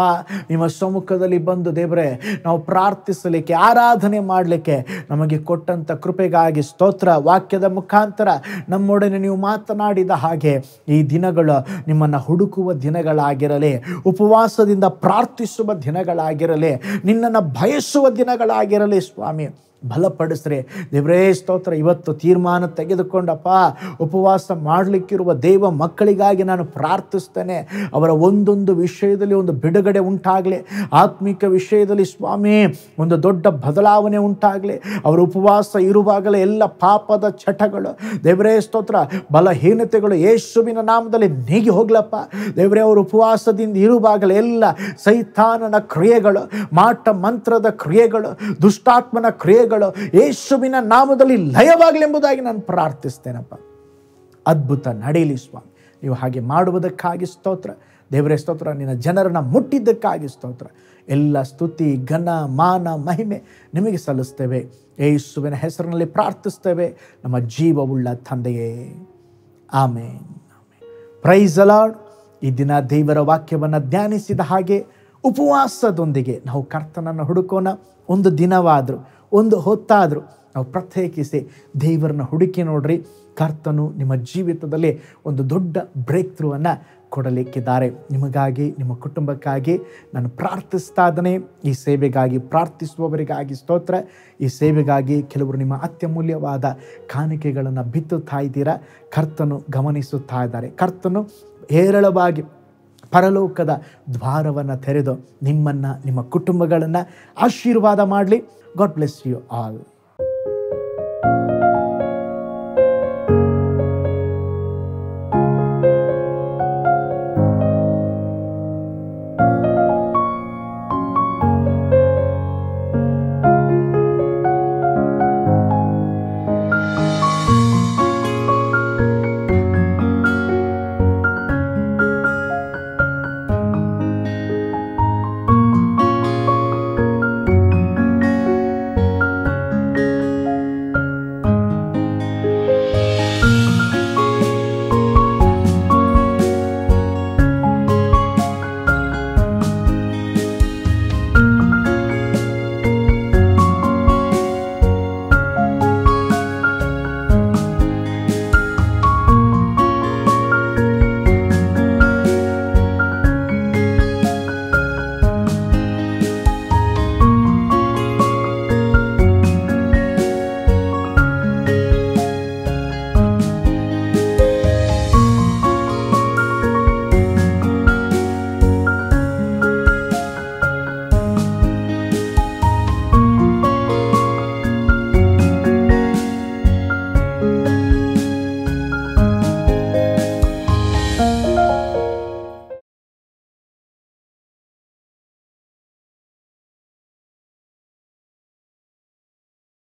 [SPEAKER 1] ನಿಮ್ಮ ಸಮ್ಮುಖದಲ್ಲಿ ಬಂದು ದೇವರೇ ನಾವು ಪ್ರಾರ್ಥಿಸಲಿಕ್ಕೆ ಆರಾಧನೆ ಮಾಡಲಿಕ್ಕೆ ನಮಗೆ ಕೊಟ್ಟಂಥ ಕೃಪೆಗಾಗಿ ಸ್ತೋತ್ರ ವಾಕ್ಯದ ಮುಖಾಂತರ ನಮ್ಮೊಡನೆ ನೀವು ಮಾತನಾಡಿದ ಹಾಗೆ ಈ ದಿನಗಳು ನಿಮ್ಮನ್ನು ಹುಡುಕುವ ದಿನಗಳಾಗಿರಲಿ ಉಪವಾಸದಿಂದ ಪ್ರಾರ್ಥಿಸುವ ದಿನಗಳಾಗಿರಲಿ ನಿನ್ನನ್ನು ಬಯಸುವ ದಿನಗಳಾಗಿರಲಿ ಸ್ವಾಮಿ ಬಲಪಡಿಸ್ರಿ ದೇವರೇ ಸ್ತೋತ್ರ ಇವತ್ತು ತೀರ್ಮಾನ ತೆಗೆದುಕೊಂಡಪ್ಪ ಉಪವಾಸ ಮಾಡಲಿಕ್ಕಿರುವ ದೇವ ಮಕ್ಕಳಿಗಾಗಿ ನಾನು ಪ್ರಾರ್ಥಿಸ್ತೇನೆ ಅವರ ಒಂದೊಂದು ವಿಷಯದಲ್ಲಿ ಒಂದು ಬಿಡುಗಡೆ ಉಂಟಾಗಲಿ ಆತ್ಮಿಕ ವಿಷಯದಲ್ಲಿ ಸ್ವಾಮಿ ಒಂದು ದೊಡ್ಡ ಬದಲಾವಣೆ ಉಂಟಾಗಲಿ ಅವರ ಉಪವಾಸ ಇರುವಾಗಲೇ ಎಲ್ಲ ಪಾಪದ ಚಟಗಳು ದೇವರೇ ಸ್ತೋತ್ರ ಬಲಹೀನತೆಗಳು ಯೇಸುವಿನ ನಾಮದಲ್ಲಿ ನೀಗಿ ಹೋಗ್ಲಪ್ಪ ದೇವರೇ ಅವರು ಉಪವಾಸದಿಂದ ಇರುವಾಗಲೇ ಎಲ್ಲ ಸೈತಾನನ ಕ್ರಿಯೆಗಳು ಮಾಟ ಮಂತ್ರದ ಕ್ರಿಯೆಗಳು ದುಷ್ಟಾತ್ಮನ ಕ್ರಿಯೆಗಳು ಕಣ್ಣುಗಳು ಯೇಸುವಿನ ನಾಮದಲ್ಲಿ ಲಯವಾಗಲೆಂಬುದಾಗಿ ನಾನು ಪ್ರಾರ್ಥಿಸ್ತೇನಪ್ಪ ಅದ್ಭುತ ನಡೆಯಲಿ ಸ್ವಾಮಿ ನೀವು ಹಾಗೆ ಮಾಡುವುದಕ್ಕಾಗಿ ಸ್ತೋತ್ರ ದೇವರೇ ಸ್ತೋತ್ರ ನಿನ್ನ ಜನರನ್ನು ಮುಟ್ಟಿದ್ದಕ್ಕಾಗಿ ಸ್ತೋತ್ರ ಎಲ್ಲ ಸ್ತುತಿ ಘನ ಮಾನ ಮಹಿಮೆ ನಿಮಗೆ ಸಲ್ಲಿಸ್ತೇವೆ ಯೇಸುವಿನ ಹೆಸರಿನಲ್ಲಿ ಪ್ರಾರ್ಥಿಸ್ತೇವೆ ನಮ್ಮ ಜೀವವುಳ್ಳ ತಂದೆಯೇ ಆಮೇನ್ ಪ್ರೈಸ್ ಅಲಾಡ್ ಈ ದಿನ ದೇವರ ವಾಕ್ಯವನ್ನು ಧ್ಯಾನಿಸಿದ ಹಾಗೆ ಉಪವಾಸದೊಂದಿಗೆ ನಾವು ಕರ್ತನನ್ನು ಹುಡುಕೋಣ ಒಂದು ದಿನವಾದರೂ ಒಂದು ಹೊತ್ತಾದರೂ ನಾವು ಪ್ರತ್ಯೇಕಿಸಿ ದೇವರನ್ನ ಹುಡುಕಿ ನೋಡ್ರಿ ಕರ್ತನು ನಿಮ್ಮ ಜೀವಿತದಲ್ಲಿ ಒಂದು ದೊಡ್ಡ ಬ್ರೇಕ್ ಥ್ರೂವನ್ನು ಕೊಡಲಿಕ್ಕಿದ್ದಾರೆ ನಿಮಗಾಗಿ ನಿಮ್ಮ ಕುಟುಂಬಕ್ಕಾಗಿ ನಾನು ಪ್ರಾರ್ಥಿಸ್ತಾದನೆ ಈ ಸೇವೆಗಾಗಿ ಪ್ರಾರ್ಥಿಸುವವರಿಗಾಗಿ ಸ್ತೋತ್ರ ಈ ಸೇವೆಗಾಗಿ ಕೆಲವರು ನಿಮ್ಮ ಅತ್ಯಮೂಲ್ಯವಾದ ಕಾಣಿಕೆಗಳನ್ನು ಬಿತ್ತುತ್ತಾ ಇದ್ದೀರಾ ಕರ್ತನು ಗಮನಿಸುತ್ತಾ ಇದ್ದಾರೆ ಕರ್ತನು ಹೇರಳವಾಗಿ ಪರಲೋಕದ ದ್ವಾರವನ್ನು ತೆರೆದು ನಿಮ್ಮನ್ನು ನಿಮ್ಮ ಕುಟುಂಬಗಳನ್ನು ಆಶೀರ್ವಾದ ಮಾಡಲಿ God bless you all.